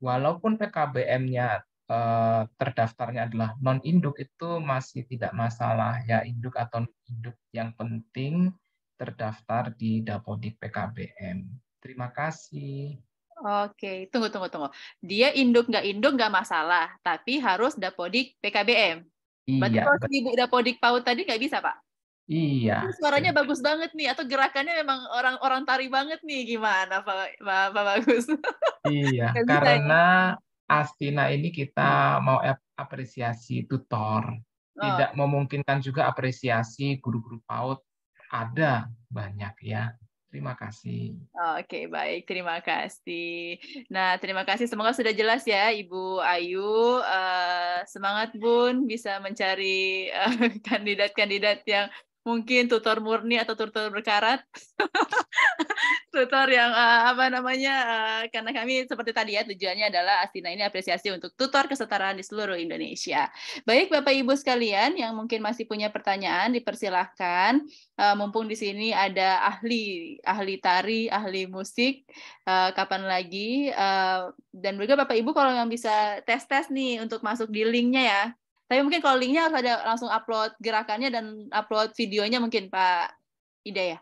S5: walaupun PKBM-nya eh, terdaftarnya adalah non induk itu masih tidak masalah ya induk atau non induk yang penting terdaftar di Dapodik PKBM. Terima kasih.
S2: Oke, tunggu tunggu tunggu. Dia induk nggak induk nggak masalah, tapi harus Dapodik PKBM. Berarti iya, kalau ibu udah podik paut tadi nggak bisa pak?
S5: Iya. Itu
S2: suaranya iya. bagus banget nih, atau gerakannya memang orang-orang tari banget nih, gimana pak, pak, pak bagus?
S5: Iya, ya? karena ya? Astina ini kita mau apresiasi tutor, oh. tidak memungkinkan juga apresiasi guru-guru paut ada banyak ya. Terima kasih.
S2: Oke, baik. Terima kasih. Nah, terima kasih. Semoga sudah jelas ya, Ibu Ayu. Uh, semangat, Bun, bisa mencari eh, kandidat-kandidat uh, kandidat -kandidat yang mungkin tutor murni atau tutor berkarat, tutor yang uh, apa namanya uh, karena kami seperti tadi ya tujuannya adalah Astina ini apresiasi untuk tutor kesetaraan di seluruh Indonesia. Baik Bapak Ibu sekalian yang mungkin masih punya pertanyaan dipersilahkan. Uh, mumpung di sini ada ahli ahli tari, ahli musik, uh, kapan lagi uh, dan juga Bapak Ibu kalau yang bisa tes tes nih untuk masuk di linknya ya tapi mungkin kalau linknya harus ada langsung upload gerakannya dan upload videonya mungkin Pak Ida ya?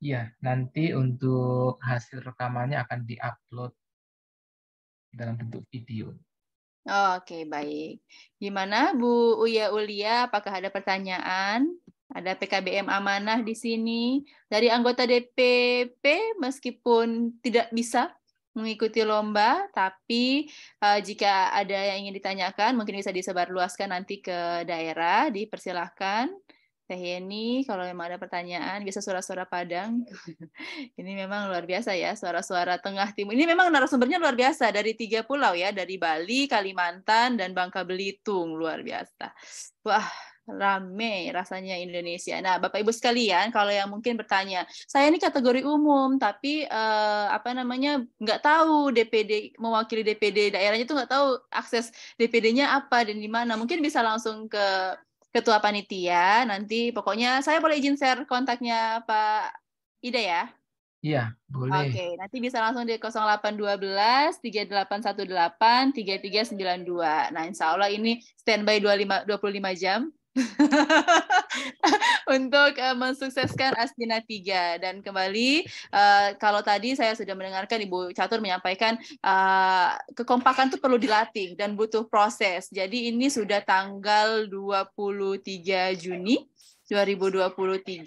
S5: Iya, nanti untuk hasil rekamannya akan diupload dalam bentuk video.
S2: Oke, baik. Gimana Bu Uya Ulia, apakah ada pertanyaan? Ada PKBM amanah di sini dari anggota DPP meskipun tidak bisa mengikuti lomba, tapi uh, jika ada yang ingin ditanyakan, mungkin bisa disebarluaskan nanti ke daerah, dipersilahkan. Teh Yeni, kalau memang ada pertanyaan, bisa suara-suara Padang. ini memang luar biasa ya, suara-suara tengah timur. Ini memang narasumbernya luar biasa, dari tiga pulau ya, dari Bali, Kalimantan, dan Bangka Belitung, luar biasa. Wah, rame rasanya Indonesia. Nah, Bapak Ibu sekalian, kalau yang mungkin bertanya, saya ini kategori umum, tapi eh, apa namanya nggak tahu DPD mewakili DPD daerahnya itu nggak tahu akses DPD-nya apa dan di mana. Mungkin bisa langsung ke ketua panitia. Nanti pokoknya saya boleh izin share kontaknya Pak Ida ya.
S5: Iya, boleh. Oke, okay,
S2: nanti bisa langsung di 0812 3818 3392. Nah, insya Allah ini standby 25, 25 jam untuk uh, mensukseskan Asdina 3 dan kembali uh, kalau tadi saya sudah mendengarkan Ibu Catur menyampaikan uh, kekompakan itu perlu dilatih dan butuh proses. Jadi ini sudah tanggal 23 Juni 2023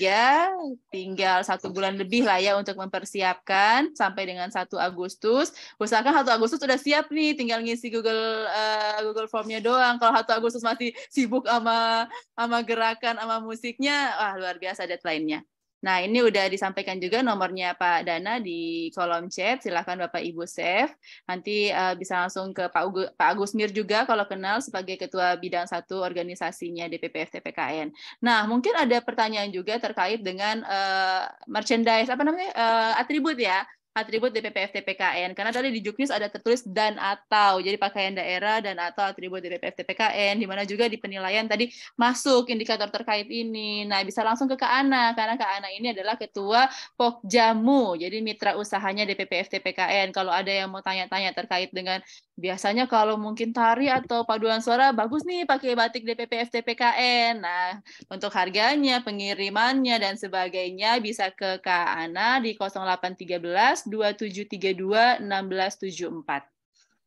S2: tinggal satu bulan lebih lah ya untuk mempersiapkan sampai dengan 1 Agustus. Usahakan 1 Agustus sudah siap nih, tinggal ngisi Google uh, Google Formnya doang. Kalau 1 Agustus masih sibuk sama sama gerakan sama musiknya, wah luar biasa deadline-nya. Nah, ini udah disampaikan juga nomornya Pak Dana di kolom chat. silahkan Bapak Ibu save. Nanti uh, bisa langsung ke Pak, Ugu, Pak Agus Mir juga kalau kenal sebagai Ketua Bidang Satu organisasinya DPP FTPKN. Nah, mungkin ada pertanyaan juga terkait dengan uh, merchandise apa namanya uh, atribut ya atribut DPP TPKN karena tadi di Juknis ada tertulis dan atau jadi pakaian daerah dan atau atribut DPP TPKN di mana juga di penilaian tadi masuk indikator terkait ini nah bisa langsung ke Kak Ana karena Kak Ana ini adalah ketua Pokjamu jadi mitra usahanya DPP TPKN kalau ada yang mau tanya-tanya terkait dengan biasanya kalau mungkin tari atau paduan suara bagus nih pakai batik DPP TPKN nah untuk harganya pengirimannya dan sebagainya bisa ke Kak Ana di 0813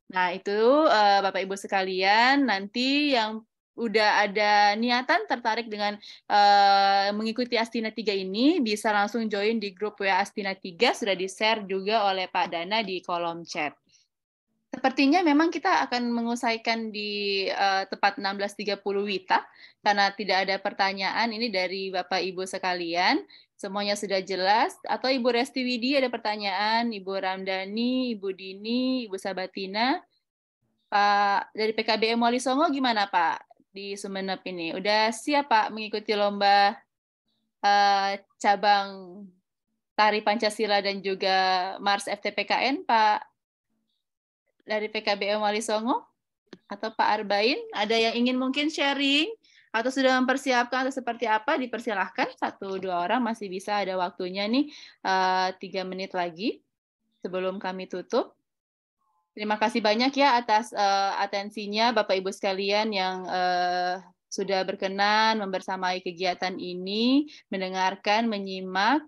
S2: Nah, itu uh, Bapak Ibu sekalian, nanti yang udah ada niatan tertarik dengan uh, mengikuti Astina 3 ini bisa langsung join di grup WA Astina 3 sudah di-share juga oleh Pak Dana di kolom chat. Sepertinya memang kita akan mengusaikan di uh, tepat 16.30 Wita karena tidak ada pertanyaan ini dari Bapak Ibu sekalian. Semuanya sudah jelas? Atau Ibu Resti Widi ada pertanyaan? Ibu Ramdhani, Ibu Dini, Ibu Sabatina? Pak dari PKBM Wali Songo gimana Pak di Sumeneb ini? Udah siap Pak mengikuti lomba uh, cabang tari Pancasila dan juga Mars FTPKN Pak dari PKBM Wali Songo? Atau Pak Arbain, ada yang ingin mungkin sharing atau sudah mempersiapkan atau seperti apa dipersilahkan satu dua orang masih bisa ada waktunya nih eh, tiga menit lagi sebelum kami tutup. Terima kasih banyak ya atas eh, atensinya Bapak Ibu sekalian yang eh, sudah berkenan membersamai kegiatan ini, mendengarkan, menyimak.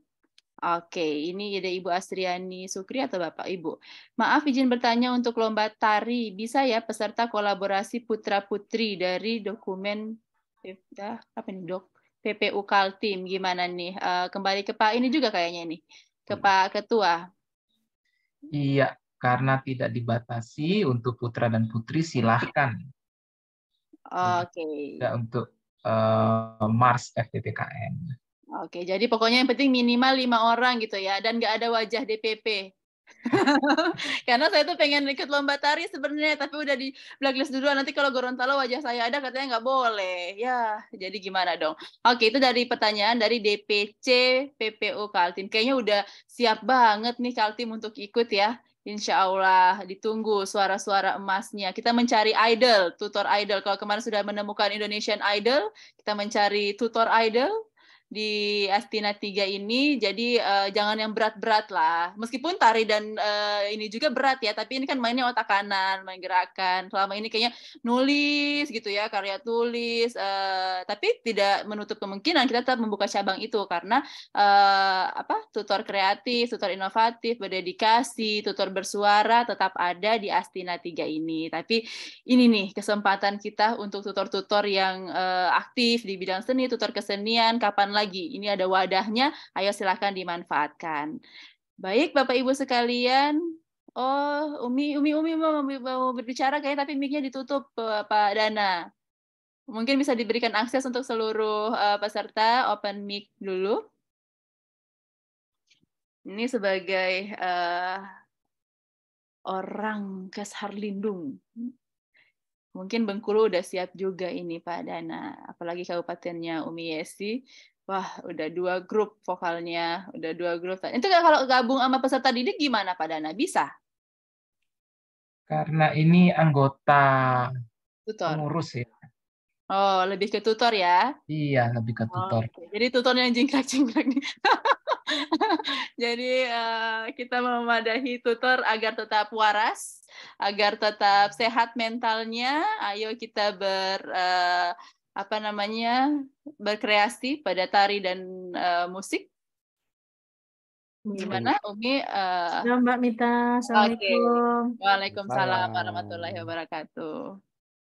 S2: Oke, ini ide Ibu Astriani Sukri atau Bapak Ibu. Maaf izin bertanya untuk lomba tari, bisa ya peserta kolaborasi putra-putri dari dokumen Ya, apa nih dok? PPU Kaltim gimana nih? Uh, kembali ke Pak ini juga kayaknya nih ke hmm. Pak Ketua.
S5: Iya, karena tidak dibatasi untuk putra dan putri silahkan.
S2: Oke. Okay.
S5: Tidak untuk uh, Mars FTPKN.
S2: Oke, okay, jadi pokoknya yang penting minimal lima orang gitu ya, dan nggak ada wajah DPP Karena saya tuh pengen ikut lomba tari sebenarnya, tapi udah di blacklist dulu Nanti kalau Gorontalo wajah saya ada katanya nggak boleh. Ya, jadi gimana dong? Oke, itu dari pertanyaan dari DPC PPO Kaltim. Kayaknya udah siap banget nih Kaltim untuk ikut ya. Insya Allah ditunggu suara-suara emasnya. Kita mencari idol, tutor idol. Kalau kemarin sudah menemukan Indonesian Idol, kita mencari tutor idol di Astina 3 ini jadi uh, jangan yang berat-berat lah meskipun tari dan uh, ini juga berat ya tapi ini kan mainnya otak kanan main gerakan selama ini kayaknya nulis gitu ya karya tulis uh, tapi tidak menutup kemungkinan kita tetap membuka cabang itu karena uh, apa tutor kreatif tutor inovatif berdedikasi tutor bersuara tetap ada di Astina 3 ini tapi ini nih kesempatan kita untuk tutor-tutor yang uh, aktif di bidang seni tutor kesenian kapan lagi. Ini ada wadahnya, ayo silahkan dimanfaatkan. Baik, Bapak Ibu sekalian. Oh, Umi, Umi, Umi mau, berbicara kayaknya tapi mic-nya ditutup, eh, Pak Dana. Mungkin bisa diberikan akses untuk seluruh eh, peserta open mic dulu. Ini sebagai uh, orang lindung. Mungkin Bengkulu udah siap juga ini Pak Dana, apalagi kabupatennya Umi Yesi wah udah dua grup vokalnya, udah dua grup. Itu kalau gabung sama peserta didik gimana Pak Dana? Bisa?
S5: Karena ini anggota tutor. pengurus ya.
S2: Oh, lebih ke tutor ya?
S5: Iya, lebih ke tutor. Oh,
S2: jadi tutor yang jingkrak-jingkrak nih. jadi uh, kita memadahi tutor agar tetap waras, agar tetap sehat mentalnya. Ayo kita ber... Uh, apa namanya berkreasi pada tari dan uh, musik gimana Umi uh,
S8: Mbak Mita Assalamualaikum okay.
S2: Waalaikumsalam warahmatullahi wabarakatuh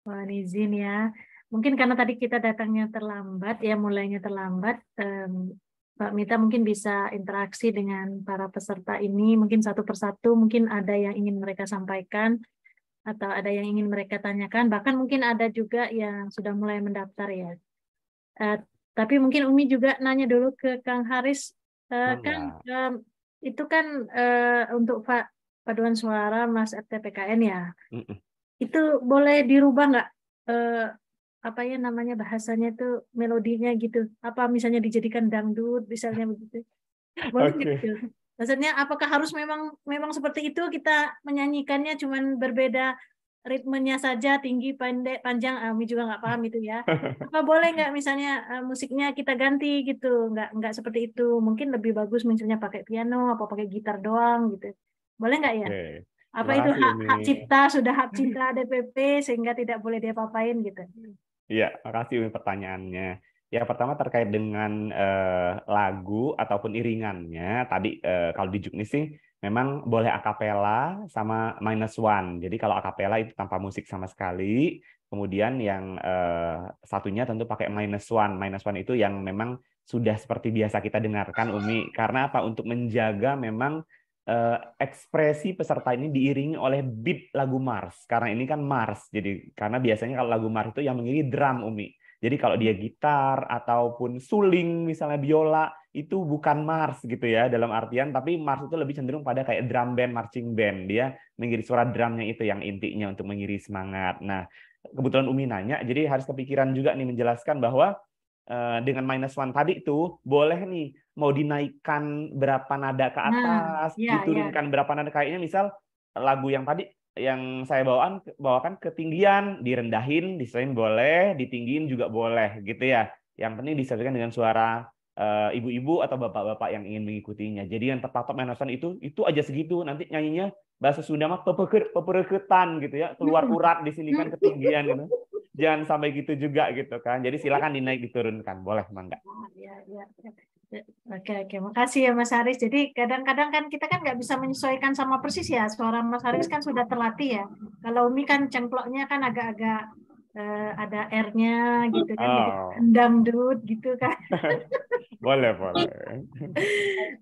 S8: Mohon izin ya mungkin karena tadi kita datangnya terlambat ya mulainya terlambat um, Mbak Mita mungkin bisa interaksi dengan para peserta ini mungkin satu persatu mungkin ada yang ingin mereka sampaikan atau ada yang ingin mereka tanyakan. Bahkan mungkin ada juga yang sudah mulai mendaftar ya. Uh, tapi mungkin Umi juga nanya dulu ke Kang Haris. Uh, kan um, itu kan uh, untuk Pak paduan suara Mas RTPKN ya. Mm -mm. Itu boleh dirubah nggak? Uh, apa ya namanya bahasanya itu melodinya gitu apa misalnya dijadikan dangdut misalnya begitu boleh okay. gitu Maksudnya apakah harus memang memang seperti itu kita menyanyikannya cuman berbeda ritmenya saja tinggi pendek panjang kami ah, juga nggak paham itu ya. Apa boleh nggak misalnya eh, musiknya kita ganti gitu nggak nggak seperti itu mungkin lebih bagus misalnya pakai piano apa pakai gitar doang gitu. Boleh nggak ya? Okay. Apa itu hak, hak cipta sudah hak cipta DPP sehingga tidak boleh dia papain gitu?
S4: Iya, makasih untuk pertanyaannya. Ya pertama terkait dengan uh, lagu ataupun iringannya. Tadi uh, kalau di Juknis sih memang boleh akapela sama minus one. Jadi kalau akapela itu tanpa musik sama sekali. Kemudian yang uh, satunya tentu pakai minus one. Minus one itu yang memang sudah seperti biasa kita dengarkan Umi. Karena apa? Untuk menjaga memang uh, ekspresi peserta ini diiringi oleh beat lagu Mars. Karena ini kan Mars. Jadi karena biasanya kalau lagu Mars itu yang mengiringi drum Umi. Jadi kalau dia gitar ataupun suling misalnya biola itu bukan Mars gitu ya dalam artian tapi Mars itu lebih cenderung pada kayak drum band marching band dia mengiris suara drumnya itu yang intinya untuk mengiris semangat. Nah kebetulan Umi nanya jadi harus kepikiran juga nih menjelaskan bahwa eh, dengan minus one tadi itu boleh nih mau dinaikkan berapa nada ke nah, atas, nah, ya, diturunkan ya. berapa nada kayaknya misal lagu yang tadi yang saya bawaan bawakan ketinggian direndahin disesuaikan boleh ditinggiin juga boleh gitu ya yang penting disesuaikan dengan suara eh, ibu-ibu uh, atau bapak-bapak yang ingin mengikutinya jadi yang terpatok menosan itu itu aja segitu nanti nyanyinya bahasa Sunda mah pepereketan gitu ya keluar urat di sini kan ketinggian gitu jangan sampai gitu juga gitu kan jadi silakan dinaik diturunkan boleh mangga
S8: ya, iya, iya. Oke oke, makasih ya Mas Haris. Jadi kadang-kadang kan kita kan nggak bisa menyesuaikan sama persis ya. Suara Mas Haris kan sudah terlatih ya. Kalau Umi kan cengkloknya kan agak-agak uh, ada R-nya gitu kan, oh. dud gitu kan.
S9: boleh boleh.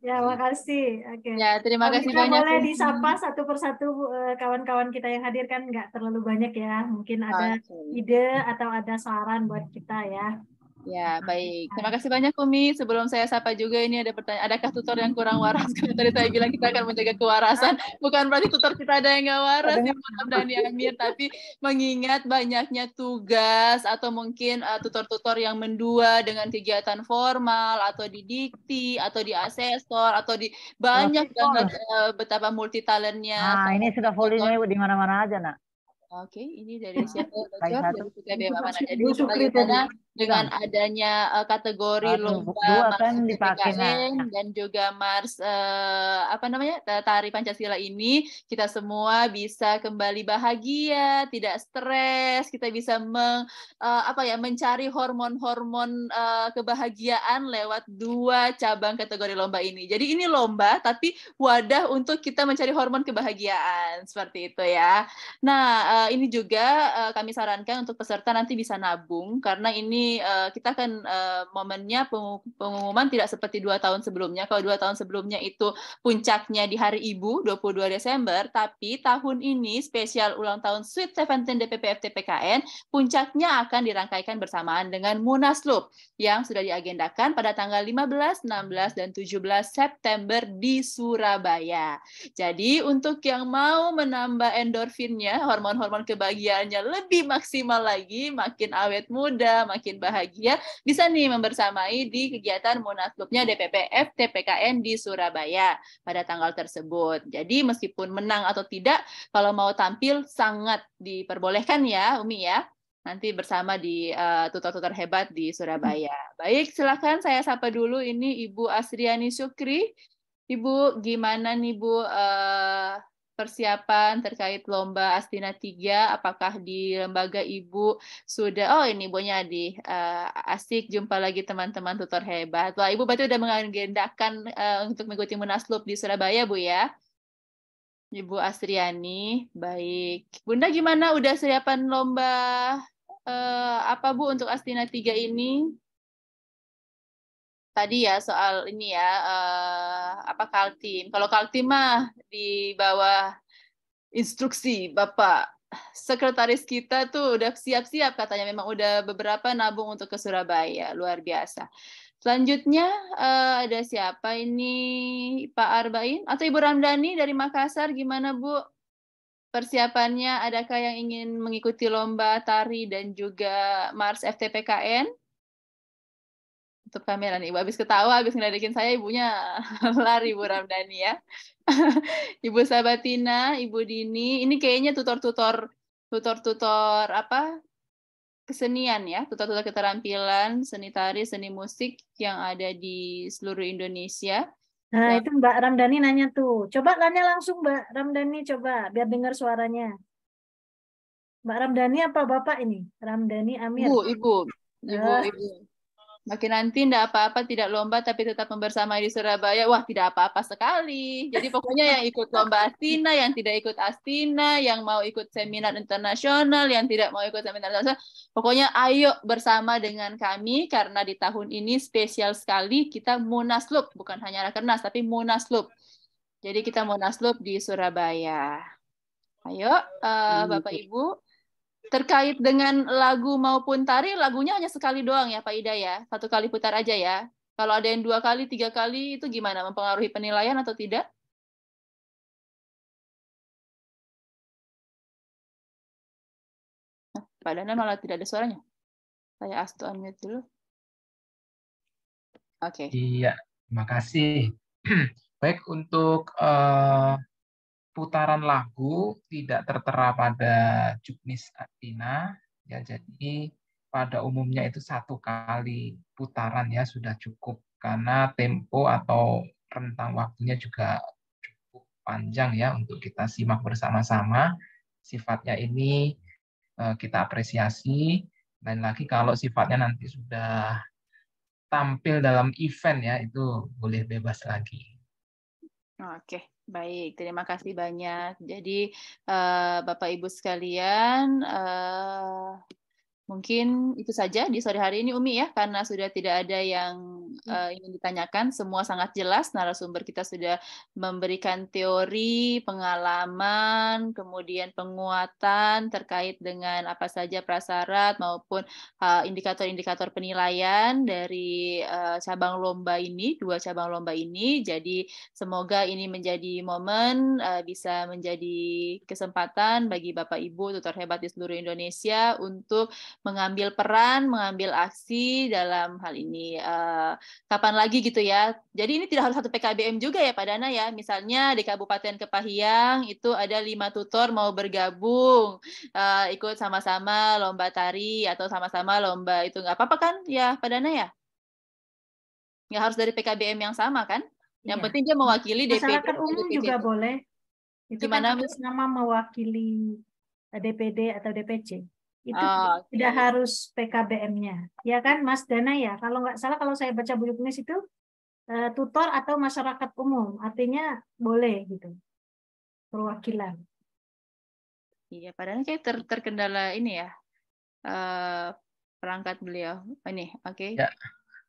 S8: ya makasih. Oke. Ya terima kasih kita banyak. Boleh disapa satu persatu eh, kawan-kawan uh, kita yang hadir kan nggak terlalu banyak ya. Mungkin ada okay. ide atau ada saran buat kita ya.
S2: Ya, baik. Terima kasih banyak Umi. Sebelum saya sapa juga ini ada pertanyaan, adakah tutor yang kurang waras? Kalau tadi saya bilang kita akan menjaga kewarasan, ah. bukan berarti tutor kita ada yang nggak waras, ya bukan dan ya, Amir, tapi mengingat banyaknya tugas atau mungkin eh, tutor-tutor uh, yang mendua dengan kegiatan formal atau di dikti atau di asesor atau di banyak banget uh, betapa multi talentnya. Nah,
S7: ini sudah volumenya di mana-mana aja,
S2: Nak. Oke, okay, ini dari siapa? Dari PKB Bapak Najadi. Dari dengan nah. adanya uh, kategori lomba kan PKN dan juga Mars uh, apa namanya tari Pancasila ini kita semua bisa kembali bahagia, tidak stres, kita bisa meng, uh, apa ya mencari hormon-hormon uh, kebahagiaan lewat dua cabang kategori lomba ini. Jadi ini lomba tapi wadah untuk kita mencari hormon kebahagiaan seperti itu ya. Nah, uh, ini juga uh, kami sarankan untuk peserta nanti bisa nabung karena ini uh, kita kan uh, momennya pengumuman tidak seperti dua tahun sebelumnya. Kalau dua tahun sebelumnya itu puncaknya di hari Ibu 22 Desember, tapi tahun ini spesial ulang tahun Sweet Seventeen DPP FTPKN puncaknya akan dirangkaikan bersamaan dengan Munaslup yang sudah diagendakan pada tanggal 15, 16, dan 17 September di Surabaya. Jadi untuk yang mau menambah endorfinnya, hormon-hormon kebahagiaannya lebih maksimal lagi, makin awet muda, makin Bahagia bisa nih membersamai di kegiatan munaslupnya DPP TPKN di Surabaya pada tanggal tersebut. Jadi meskipun menang atau tidak, kalau mau tampil sangat diperbolehkan ya Umi ya nanti bersama di eh, tutor-tutor uh, hebat di Surabaya. Baik, silakan saya sapa dulu ini Ibu Asriani Sukri. Ibu, gimana nih Bu uh, persiapan terkait lomba Astina 3 apakah di lembaga Ibu sudah oh ini Bu Nyadi uh, eh, asik jumpa lagi teman-teman tutor hebat. Wah, Ibu berarti sudah mengagendakan uh, untuk mengikuti Munaslup di Surabaya, Bu ya. Ibu Astriani, baik. Bunda gimana udah siapan lomba uh, apa Bu untuk Astina 3 ini? tadi ya soal ini ya uh, apa kaltim. Kalau kaltim mah di bawah instruksi Bapak sekretaris kita tuh udah siap-siap katanya memang udah beberapa nabung untuk ke Surabaya. Luar biasa. Selanjutnya uh, ada siapa ini Pak Arbain atau Ibu Ramdhani dari Makassar gimana Bu? Persiapannya adakah yang ingin mengikuti lomba tari dan juga Mars FTPKN? untuk kamera nih, ibu habis ketawa habis ngeladikin saya ibunya lari Bu Ramdhani ya ibu Sabatina ibu Dini ini kayaknya tutor-tutor tutor-tutor apa kesenian ya tutor-tutor keterampilan seni tari seni musik yang ada di seluruh Indonesia
S8: nah Dan, itu Mbak Ramdhani nanya tuh coba nanya langsung Mbak Ramdhani coba biar dengar suaranya
S2: Mbak Ramdhani apa Bapak ini Ramdhani Amir Bu ibu ibu ibu Makin nanti tidak apa-apa tidak lomba tapi tetap membersamai di Surabaya. Wah, tidak apa-apa sekali. Jadi pokoknya yang ikut lomba Astina, yang tidak ikut Astina, yang mau ikut seminar internasional, yang tidak mau ikut seminar internasional, pokoknya ayo bersama dengan kami karena di tahun ini spesial sekali kita munaslub bukan hanya Rakernas tapi munaslub Jadi kita munaslub di Surabaya. Ayo uh, Bapak Ibu terkait dengan lagu maupun tari, lagunya hanya sekali doang ya Pak Ida ya? Satu kali putar aja ya? Kalau ada yang dua kali, tiga kali, itu gimana? Mempengaruhi penilaian
S1: atau tidak? Nah, Pak malah tidak ada suaranya. Saya to unmute dulu.
S5: Oke. Okay. Iya, makasih. Baik, untuk uh, putaran lagu tidak tertera pada juknis atina ya jadi pada umumnya itu satu kali putaran ya sudah cukup karena tempo atau rentang waktunya juga cukup panjang ya untuk kita simak bersama-sama sifatnya ini eh, kita apresiasi lain lagi kalau sifatnya nanti sudah tampil dalam event ya itu boleh bebas lagi.
S2: Oke. Okay. Baik, terima kasih banyak. Jadi, uh, Bapak Ibu sekalian, uh, Mungkin itu saja di sore hari ini Umi ya, karena sudah tidak ada yang uh, ingin ditanyakan, semua sangat jelas. Narasumber kita sudah memberikan teori, pengalaman, kemudian penguatan terkait dengan apa saja prasyarat maupun indikator eh, indikator-indikator penilaian dari uh, cabang lomba ini, dua cabang lomba ini. Jadi semoga ini menjadi momen uh, bisa menjadi kesempatan bagi Bapak Ibu tutor hebat di seluruh Indonesia untuk mengambil peran, mengambil aksi dalam hal ini. Uh, kapan lagi gitu ya? Jadi ini tidak harus satu PKBM juga ya, Pak Dana ya. Misalnya di Kabupaten Kepahiang itu ada lima tutor mau bergabung, uh, ikut sama-sama lomba tari atau sama-sama lomba itu nggak apa-apa kan ya, Pak Dana ya? Nggak harus dari PKBM yang sama kan? Yang iya. penting dia mewakili DPD. Masyarakat umum DPD. juga
S8: boleh. Itu kan Gimana? kan nama mewakili DPD eh, atau DPC itu oh, ah, okay. tidak harus PKBM-nya, ya kan, Mas Dana ya. Kalau nggak salah, kalau saya baca buku tulis itu eh, tutor atau masyarakat umum,
S2: artinya boleh gitu, perwakilan. Iya, padahal kayak ter terkendala ini ya uh, perangkat beliau. Oh, ini, oke. Okay. Ya,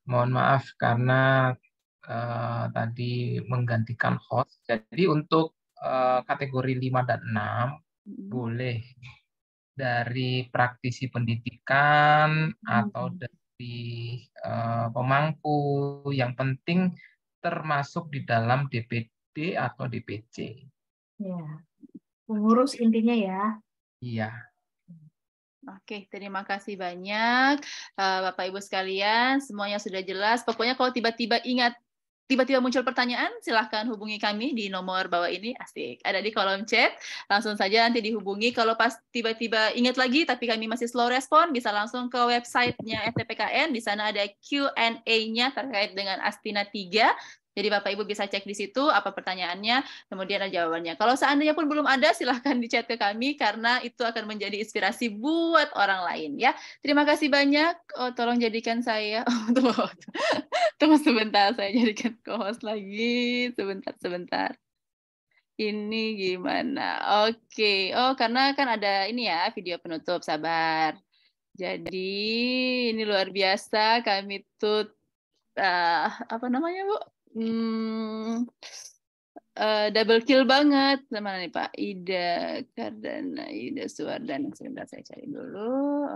S5: mohon maaf karena uh, tadi menggantikan host. Jadi untuk uh, kategori 5 dan 6 hmm. boleh dari praktisi pendidikan hmm. atau dari uh, pemangku yang penting termasuk di dalam DPD atau DPC.
S2: Ya, pengurus intinya ya. Iya. Oke, terima kasih banyak eh, Bapak Ibu sekalian. Semuanya sudah jelas. Pokoknya kalau tiba-tiba ingat tiba-tiba muncul pertanyaan, silahkan hubungi kami di nomor bawah ini, asik. Ada di kolom chat, langsung saja nanti dihubungi. Kalau pas tiba-tiba ingat lagi, tapi kami masih slow respon, bisa langsung ke websitenya STPKN, di sana ada Q&A-nya terkait dengan Astina 3, jadi Bapak Ibu bisa cek di situ apa pertanyaannya, kemudian ada jawabannya. Kalau seandainya pun belum ada, silahkan dicat ke kami karena itu akan menjadi inspirasi buat orang lain ya. Terima kasih banyak. Oh, tolong jadikan saya. Oh, tunggu, tunggu sebentar, saya jadikan co-host lagi. Sebentar, sebentar ini gimana? Oke, okay. oh karena kan ada ini ya video penutup, sabar. Jadi ini luar biasa kami tuh uh, apa namanya bu? hmm, uh, double kill banget. Mana nih Pak? Ida Kardana, Ida Suwardana. Sebentar saya cari dulu.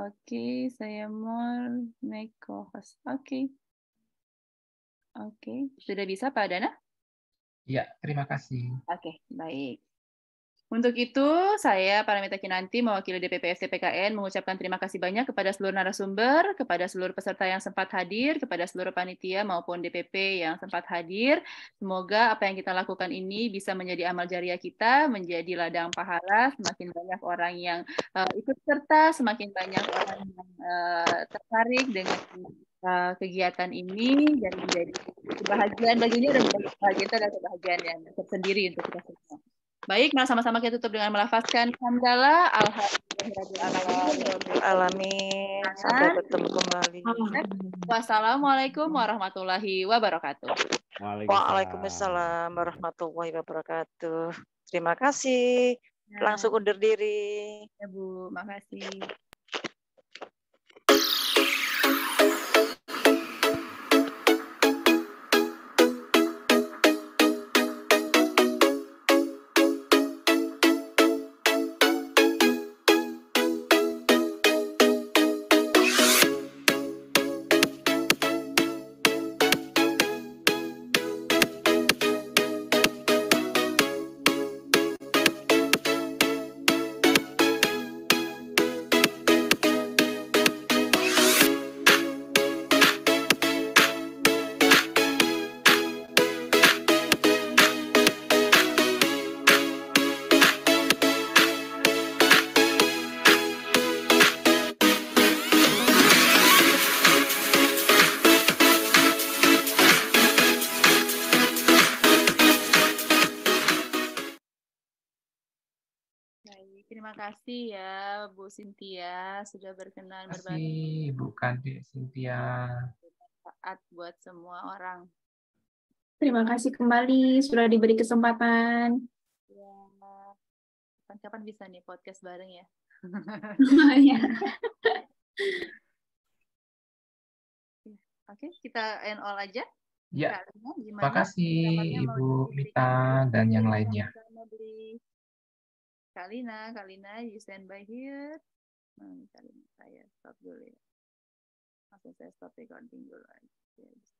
S2: Oke, okay, saya mau make co-host. Oke. Okay. Oke, okay. sudah bisa Pak Dana?
S1: Ya,
S5: terima kasih.
S2: Oke, okay, baik. Untuk itu, saya, Paramita Kinanti, mewakili DPP FTPKN, mengucapkan terima kasih banyak kepada seluruh narasumber, kepada seluruh peserta yang sempat hadir, kepada seluruh panitia maupun DPP yang sempat hadir. Semoga apa yang kita lakukan ini bisa menjadi amal jariah kita, menjadi ladang pahala, semakin banyak orang yang uh, ikut serta, semakin banyak orang yang uh, tertarik dengan uh, kegiatan ini dan menjadi kebahagiaan baginya dan kebahagiaan dan kebahagiaan yang tersendiri untuk kita semua. Baik, mari nah sama-sama kita tutup dengan melafazkan hamdalah alhamdulillah
S9: alamin.
S2: Sampai ketemu kembali. Wassalamualaikum warahmatullahi wabarakatuh. Waalaikumsalam, Waalaikumsalam warahmatullahi wabarakatuh. Terima kasih. Nah. Langsung undur diri.
S7: Ya, Bu. Makasih.
S2: kasih ya Bu Sintia sudah berkenan berbagi.
S5: Bu Sintia.
S2: Saat buat semua orang.
S6: Terima kasih kembali sudah
S1: diberi kesempatan.
S2: Ya. Kapan-kapan bisa nih podcast bareng ya. ya. Oke, kita end all aja. Ya, terima kasih Ibu
S1: Mita dan yang lainnya.
S2: Kalina, Kalina, you stand by here. Hmm, Kalina, saya stop dulu ya. Langsung saya stop
S1: recording dulu aja. Ya.